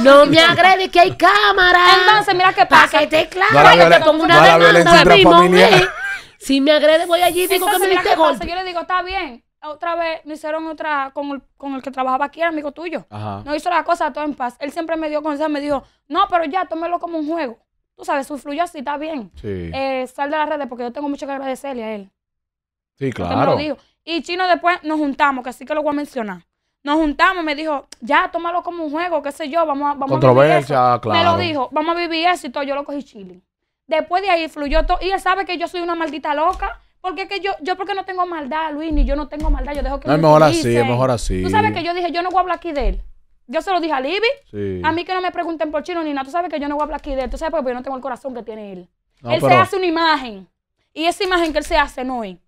[SPEAKER 2] No me agrede que hay cámara.
[SPEAKER 3] Entonces, mira qué pasa. que esté
[SPEAKER 1] claro, te pongo una demanda eh.
[SPEAKER 2] Si me agrede, voy allí y digo que me diste golpe. Yo le
[SPEAKER 3] digo, está bien otra vez me hicieron otra con el, con el que trabajaba aquí, era amigo tuyo. No hizo la cosa todo en paz. Él siempre me dio consejos, me dijo, no, pero ya, tómelo como un juego. Tú sabes, su fluyo así, está bien. Eh, sal de las redes porque yo tengo mucho que agradecerle a él. Sí, claro. Y Chino después nos juntamos, que así que lo voy a mencionar. Nos juntamos, me dijo, ya, tómalo como un juego, qué sé yo, vamos a, vamos a vivir claro. Me lo dijo, vamos a vivir eso y todo, yo lo cogí chile. Después de ahí fluyó todo, y él sabe que yo soy una maldita loca, porque es que yo, yo porque no tengo maldad, Luis, ni yo no tengo maldad, yo dejo que no, es mejor así, es mejor
[SPEAKER 1] así. Tú sabes que yo
[SPEAKER 3] dije, yo no voy a hablar aquí de él. Yo se lo dije a Libby. A mí que no me pregunten por chino ni nada. Tú sabes que yo no voy a hablar aquí de él. Tú sabes pues, porque yo no tengo el corazón que tiene él. él se hace una imagen. Y esa imagen que él se hace no es.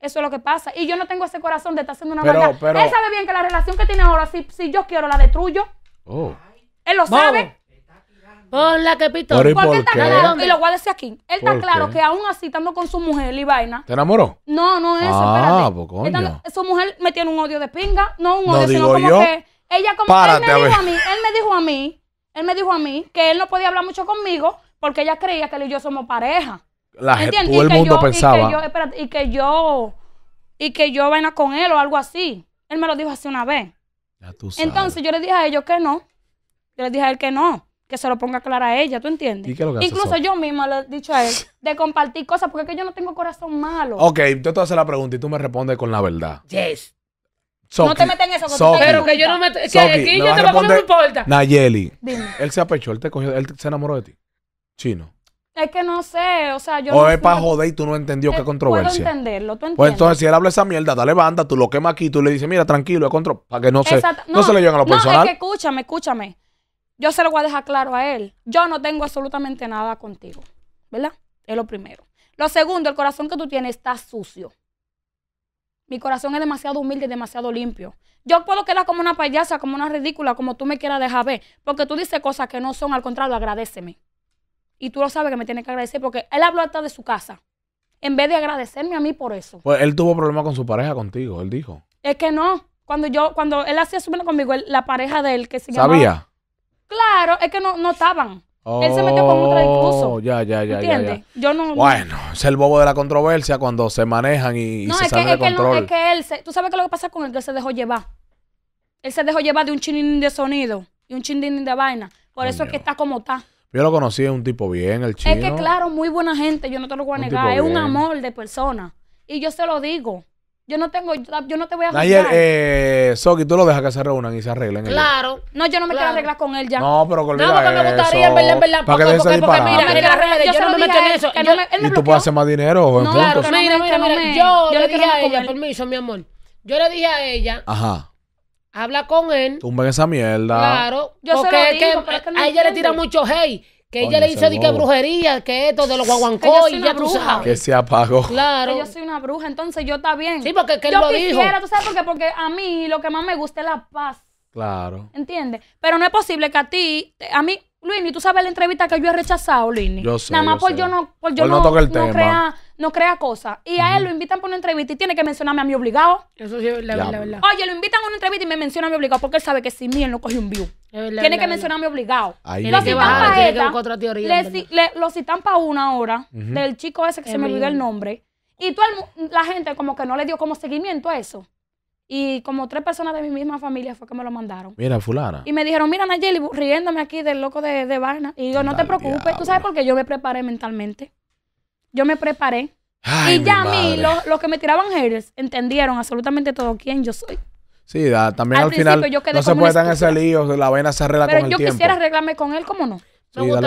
[SPEAKER 3] Eso es lo que pasa. Y yo no tengo ese corazón de estar haciendo una pero, maldad. Él sabe bien que la relación que tiene ahora, si, si yo quiero, la destruyo. Oh. Él lo sabe. Por la que pito está claro, y lo voy a decir aquí. Él está claro que aún así, estando con su mujer y vaina. ¿Te enamoró? No, no, eso, ah, espérate. Pues, su mujer me tiene un odio de pinga. No un odio, sino como que. Ella como él me dijo a mí, él me dijo a mí, él me dijo a mí que él no podía hablar mucho conmigo porque ella creía que él y yo somos pareja
[SPEAKER 1] la gente, todo el mundo pensaba.
[SPEAKER 3] Y que, yo, espérate, y que yo, y con él o algo así. Él me lo dijo hace una vez. Entonces yo le dije a ellos que no. Yo le dije a él que no. Que se lo ponga clara a ella, ¿tú entiendes? Incluso yo misma le he dicho a él de compartir cosas porque es que yo no tengo corazón malo. Ok,
[SPEAKER 1] tú te la pregunta y tú me respondes con la verdad. Yes. no te metes en eso. pero que yo no me... Que, Soki, yo te a Nayeli. Él se apechó, él, te cogió, él se enamoró de ti. Chino.
[SPEAKER 3] Es que no sé, o sea, yo. O no, es para
[SPEAKER 1] joder y tú no entendió qué eh, controversia. Puedo
[SPEAKER 3] entenderlo, tú pues entiendes. entonces,
[SPEAKER 1] si él habla esa mierda, dale banda, tú lo quemas aquí, tú le dices, mira, tranquilo, es control. Para que no se, le lleven a lo personal. es que
[SPEAKER 3] escúchame, escúchame. Yo se lo voy a dejar claro a él. Yo no tengo absolutamente nada contigo, ¿verdad? Es lo primero. Lo segundo, el corazón que tú tienes está sucio. Mi corazón es demasiado humilde y demasiado limpio. Yo puedo quedar como una payasa, como una ridícula, como tú me quieras dejar ver, porque tú dices cosas que no son, al contrario, agradeceme. Y tú lo sabes que me tiene que agradecer porque él habló hasta de su casa. En vez de agradecerme a mí por eso.
[SPEAKER 1] Pues él tuvo problemas con su pareja contigo, él dijo.
[SPEAKER 3] Es que no. Cuando yo, cuando él hacía su conmigo, la pareja de él que se llamaba. ¿Sabía? Claro, es que no, estaban. él se metió con otra incluso. Oh,
[SPEAKER 1] ya, ya, ya. ¿Entiendes?
[SPEAKER 3] Yo no. Bueno,
[SPEAKER 1] es el bobo de la controversia cuando se manejan y, no, se Que es
[SPEAKER 3] que él, se, tú sabes qué es lo que pasa con él, que él se dejó llevar. Él se dejó llevar de un chinín de sonido y un chinín de vaina. Por eso es que está como está.
[SPEAKER 1] Yo lo conocí, es un tipo bien, el chico. Es que claro,
[SPEAKER 3] muy buena gente, yo no te lo voy a negar. Es un amor de persona. Y yo se lo digo. Yo no tengo, yo no te voy a Ayer,
[SPEAKER 1] eh, Soki, tú lo dejas que se reúnan y se arreglen. ¿eh?
[SPEAKER 3] Claro. No, yo no me quiero arreglar con él ya. No, pero
[SPEAKER 1] con No, porque me gustaría, en verdad, en verdad. Porque, porque, porque, porque mira, yo, yo no me meto en eso. no él y tú puedes hacer más dinero o en claro, puntos. no
[SPEAKER 3] mira, mira, mira, yo, yo le dije a ella,
[SPEAKER 2] permiso, mi amor. Yo le dije a ella. Ajá habla con él.
[SPEAKER 1] Tumben esa mierda. Claro.
[SPEAKER 2] Yo sé que, no a ella le tira mucho hey.
[SPEAKER 3] Que ella le dice de
[SPEAKER 1] que brujería,
[SPEAKER 3] que esto de los guaguancos y ya tú Que
[SPEAKER 1] se apagó.
[SPEAKER 3] Claro. Que yo soy una bruja, entonces yo está bien. Sí, porque que él yo lo dijo. ¿tú sabes por qué? Porque a mí lo que más me gusta es la paz. Claro. ¿Entiendes? Pero no es posible que a ti, a mí, Luini, tú sabes la entrevista que yo he rechazado, Luini. Yo sé, Nada más por yo no, por yo no no, tocar el tema no crea cosas. Y a él lo invitan para una entrevista y tiene que mencionarme a mi obligado. Eso sí es verdad, Oye, lo invitan a una entrevista y me menciona a mi obligado porque él sabe que sin mí él no coge un view. tiene que mencionarme obligado. Ahí lo citan para lo citan para una hora del chico ese que se me olvidó el nombre. Y toda la gente como que no le dio como seguimiento a eso. Y como tres personas de mi misma familia fue que me lo mandaron.
[SPEAKER 1] Mira, fulana. Y
[SPEAKER 3] me dijeron, mira, Nayeli, riéndome aquí del loco de, de vaina. Y yo, no te preocupes. ¿Tú sabes porque yo me preparé mentalmente? yo me preparé. y ya a mí, los, los, que me tiraban haters entendieron absolutamente todo quién yo soy.
[SPEAKER 1] Sí, también al, final no se puede estar ese lío, la vaina se arregla con el tiempo. yo quisiera
[SPEAKER 3] arreglarme con él, ¿cómo no? Sí,
[SPEAKER 1] no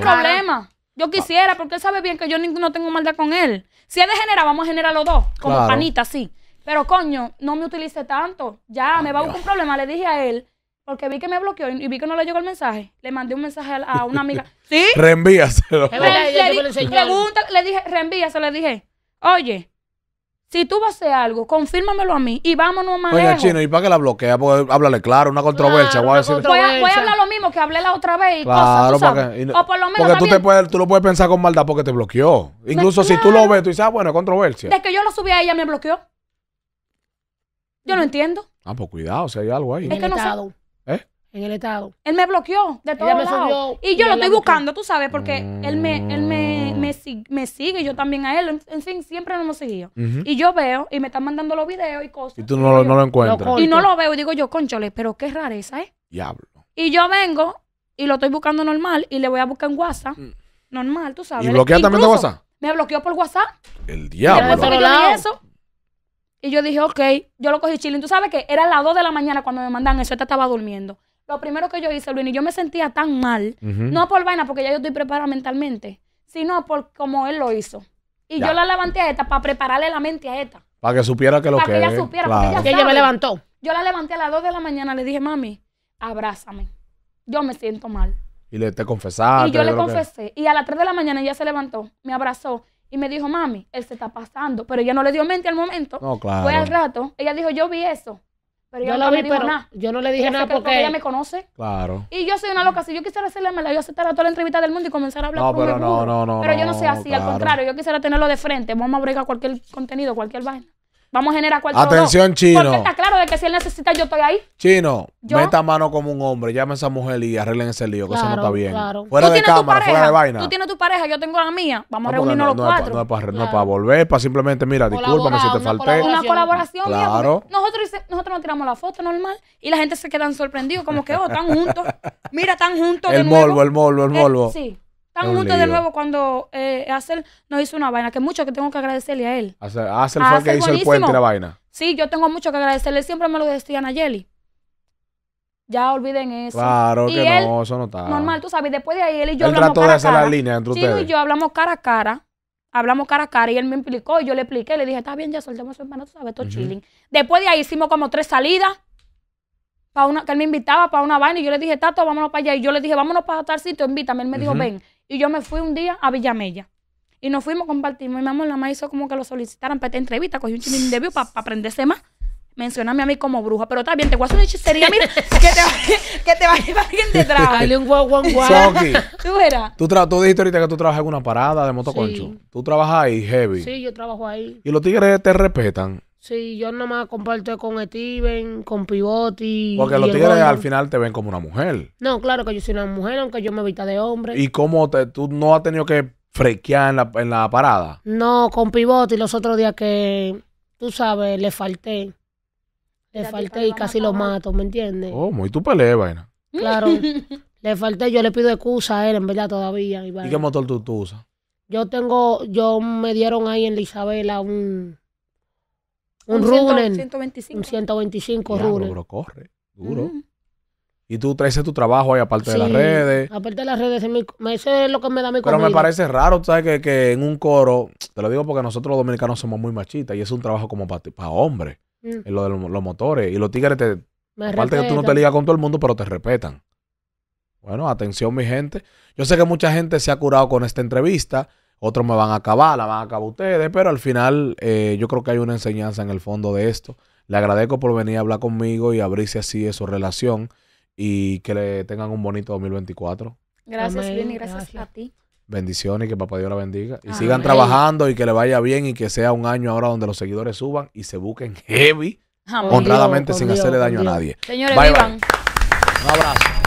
[SPEAKER 1] problema.
[SPEAKER 3] Yo quisiera, porque él sabe bien que yo no tengo maldad con él. Si es de generar, vamos a generar los dos, como panita sí. Pero coño, no me utilice tanto. Ya, me va a buscar un problema. Le dije a él, porque vi que me bloqueó y vi que no le llegó el mensaje. Le mandé un mensaje a, una amiga. [laughs] ¿Sí? Reenvíaselo.
[SPEAKER 2] Le,
[SPEAKER 3] pregunta, le dije, reenvíaselo. Le dije, oye, si tú vas a hacer algo, confírmamelo a mí y vámonos más Oye, Chino, ¿y
[SPEAKER 1] para qué la bloquea? Porque háblale claro, una controversia. voy, a hablar lo
[SPEAKER 3] mismo que hablé la otra vez y claro, cosas, o por lo menos Porque tú, te
[SPEAKER 1] puedes, tú lo puedes pensar con maldad porque te bloqueó. Incluso si tú lo ves, tú dices, ah, bueno, controversia. Es
[SPEAKER 3] que yo lo subí a ella, me bloqueó. Yo no entiendo.
[SPEAKER 1] Ah, pues cuidado, si hay algo ahí. Es que no ¿Eh?
[SPEAKER 3] En el estado. Él me bloqueó de todos y yo lo estoy buscando, tú sabes, porque él, me, él me, mm. me, sigue, yo también a él. En fin, siempre nos hemos seguido. Y yo veo, y me están mandando los videos y cosas. Y tú
[SPEAKER 1] no, lo, encuentras. y no
[SPEAKER 3] lo veo, y digo yo, conchole, pero qué rareza, ¿eh? Diablo. Y yo vengo y lo estoy buscando normal y le voy a buscar en WhatsApp. Mm. Normal, tú sabes. ¿Y bloquea también en WhatsApp? Me bloqueó por WhatsApp.
[SPEAKER 1] El diablo. Y
[SPEAKER 3] y yo dije, ok, yo lo cogí chile. Tú sabes que Era las 2 de la mañana cuando me mandan eso, esta estaba durmiendo. Lo primero que yo hice, y yo me sentía tan mal, no por vaina, porque ya yo estoy preparada mentalmente, sino por como él lo hizo. Y yo la levanté a esta para prepararle la mente a esta.
[SPEAKER 1] Para que supiera que lo para que, ella supiera, que porque
[SPEAKER 3] ella, me levantó. Yo la levanté a las 2 de la mañana, le dije, mami, abrázame. Yo me siento mal.
[SPEAKER 1] Y le te confesaba Y yo le confesé.
[SPEAKER 3] Y a las 3 de la mañana ella se levantó, me abrazó y me dijo, mami, él se está pasando. Pero ella no le dio mente al momento. No, claro. Fue al rato. Ella dijo, yo vi eso. Pero yo, no vi, pero nada. yo no le dije nada porque ella me conoce. Claro. Y yo soy una loca. Si yo quisiera hacerle mala, yo aceptara toda la entrevista del mundo y comenzar a hablar. No, pero no, no, no. Pero yo no sé así. Al contrario, yo quisiera tenerlo de frente. Vamos a bregar cualquier contenido, cualquier vaina. Vamos a generar cuatro Atención, chino. Porque está claro de que si él necesita, yo estoy ahí.
[SPEAKER 1] Chino, Mete meta mano como un hombre, llame a esa mujer y arreglen ese lío, que eso no está bien. Claro. Fuera de cámara, fuera de vaina. Tú tienes
[SPEAKER 3] tu pareja, yo tengo la mía. Vamos a reunirnos los cuatro.
[SPEAKER 1] no es para volver, para simplemente, mira, discúlpame si te falté. Una colaboración. Claro.
[SPEAKER 3] nosotros, nosotros nos tiramos la foto normal y la gente se quedan sorprendidos, como que, oh, están juntos. Mira, están juntos. El de nuevo. el morbo, el eh, morbo. sí. Están juntos de nuevo cuando eh, nos hizo una vaina, que mucho que tengo que agradecerle a él.
[SPEAKER 1] Axel, fue el que hizo el puente la vaina.
[SPEAKER 3] Sí, yo tengo mucho que agradecerle. Siempre me lo decía Nayeli. Ya olviden eso. Claro que no,
[SPEAKER 1] eso no está. Normal,
[SPEAKER 3] tú sabes, después de ahí él y yo hablamos cara a cara. la y yo hablamos cara a cara. Hablamos cara a cara y él me implicó y yo le expliqué. Le dije, está bien, ya soltemos su hermano, tú sabes, esto chilling. Después de ahí hicimos como tres salidas. una, que él me invitaba para una vaina y yo le dije, Tato, vámonos para allá. Y yo le dije, vámonos para tal sitio, invítame. Él me dijo, ven. Y yo me fui un día a Villamella. Y nos fuimos, compartimos. Y mi amor, la mamá hizo como que lo solicitaran para esta entrevista. Cogí un chilín de view para aprenderse más. Mencioname a mí como bruja. Pero está bien, te voy a hacer una chistería mira, [laughs] que te, que te va a llevar alguien detrás Dale
[SPEAKER 1] un guau, guau, guau. Tú eras Tú, dijiste ahorita que tú trabajas en una parada de motoconcho. Tú trabajas ahí, heavy.
[SPEAKER 3] Sí, yo trabajo
[SPEAKER 2] ahí.
[SPEAKER 1] Y los tigres te respetan.
[SPEAKER 2] Sí, yo nomás comparto con Steven, con Pivoti. Porque los tigres al
[SPEAKER 1] final te ven como una mujer.
[SPEAKER 2] No, claro que yo soy una mujer, aunque yo me vista de hombre. ¿Y
[SPEAKER 1] cómo te, tú no has tenido que frequear en la, parada?
[SPEAKER 2] No, con Pivoti los otros días que, tú sabes, le falté. Le falté y casi lo mato, ¿me entiendes? ¿Cómo?
[SPEAKER 1] ¿Y tú peleas, vaina?
[SPEAKER 2] Claro. [laughs] le falté, yo le pido excusa a él, en verdad, todavía. ¿Y, qué
[SPEAKER 1] motor tú, usas?
[SPEAKER 2] Yo tengo, yo me dieron ahí en la Isabela un un, un 125. Un 125
[SPEAKER 1] corre, duro. Y tú traes tu trabajo ahí aparte de las redes.
[SPEAKER 2] Aparte de las redes, eso es lo que me da mi Pero me parece
[SPEAKER 1] raro, sabes, que, en un coro, te lo digo porque nosotros los dominicanos somos muy machistas y es un trabajo como para, hombres, mm. en lo de los, motores. Y los tigres te...
[SPEAKER 2] aparte que tú no te ligas
[SPEAKER 1] con todo el mundo, pero te respetan. Bueno, atención mi gente. Yo sé que mucha gente se ha curado con esta entrevista otros me van a acabar, la van a acabar ustedes, pero al final eh, yo creo que hay una enseñanza en el fondo de esto. Le agradezco por venir a hablar conmigo y abrirse así de su relación y que le tengan un bonito 2024. Gracias,
[SPEAKER 3] Bien, y gracias, a ti.
[SPEAKER 1] Bendiciones y que papá Dios la bendiga. Y sigan trabajando y que le vaya bien y que sea un año ahora donde los seguidores suban y se busquen heavy,
[SPEAKER 3] honradamente, sin hacerle daño a nadie.
[SPEAKER 1] Señores, Un abrazo.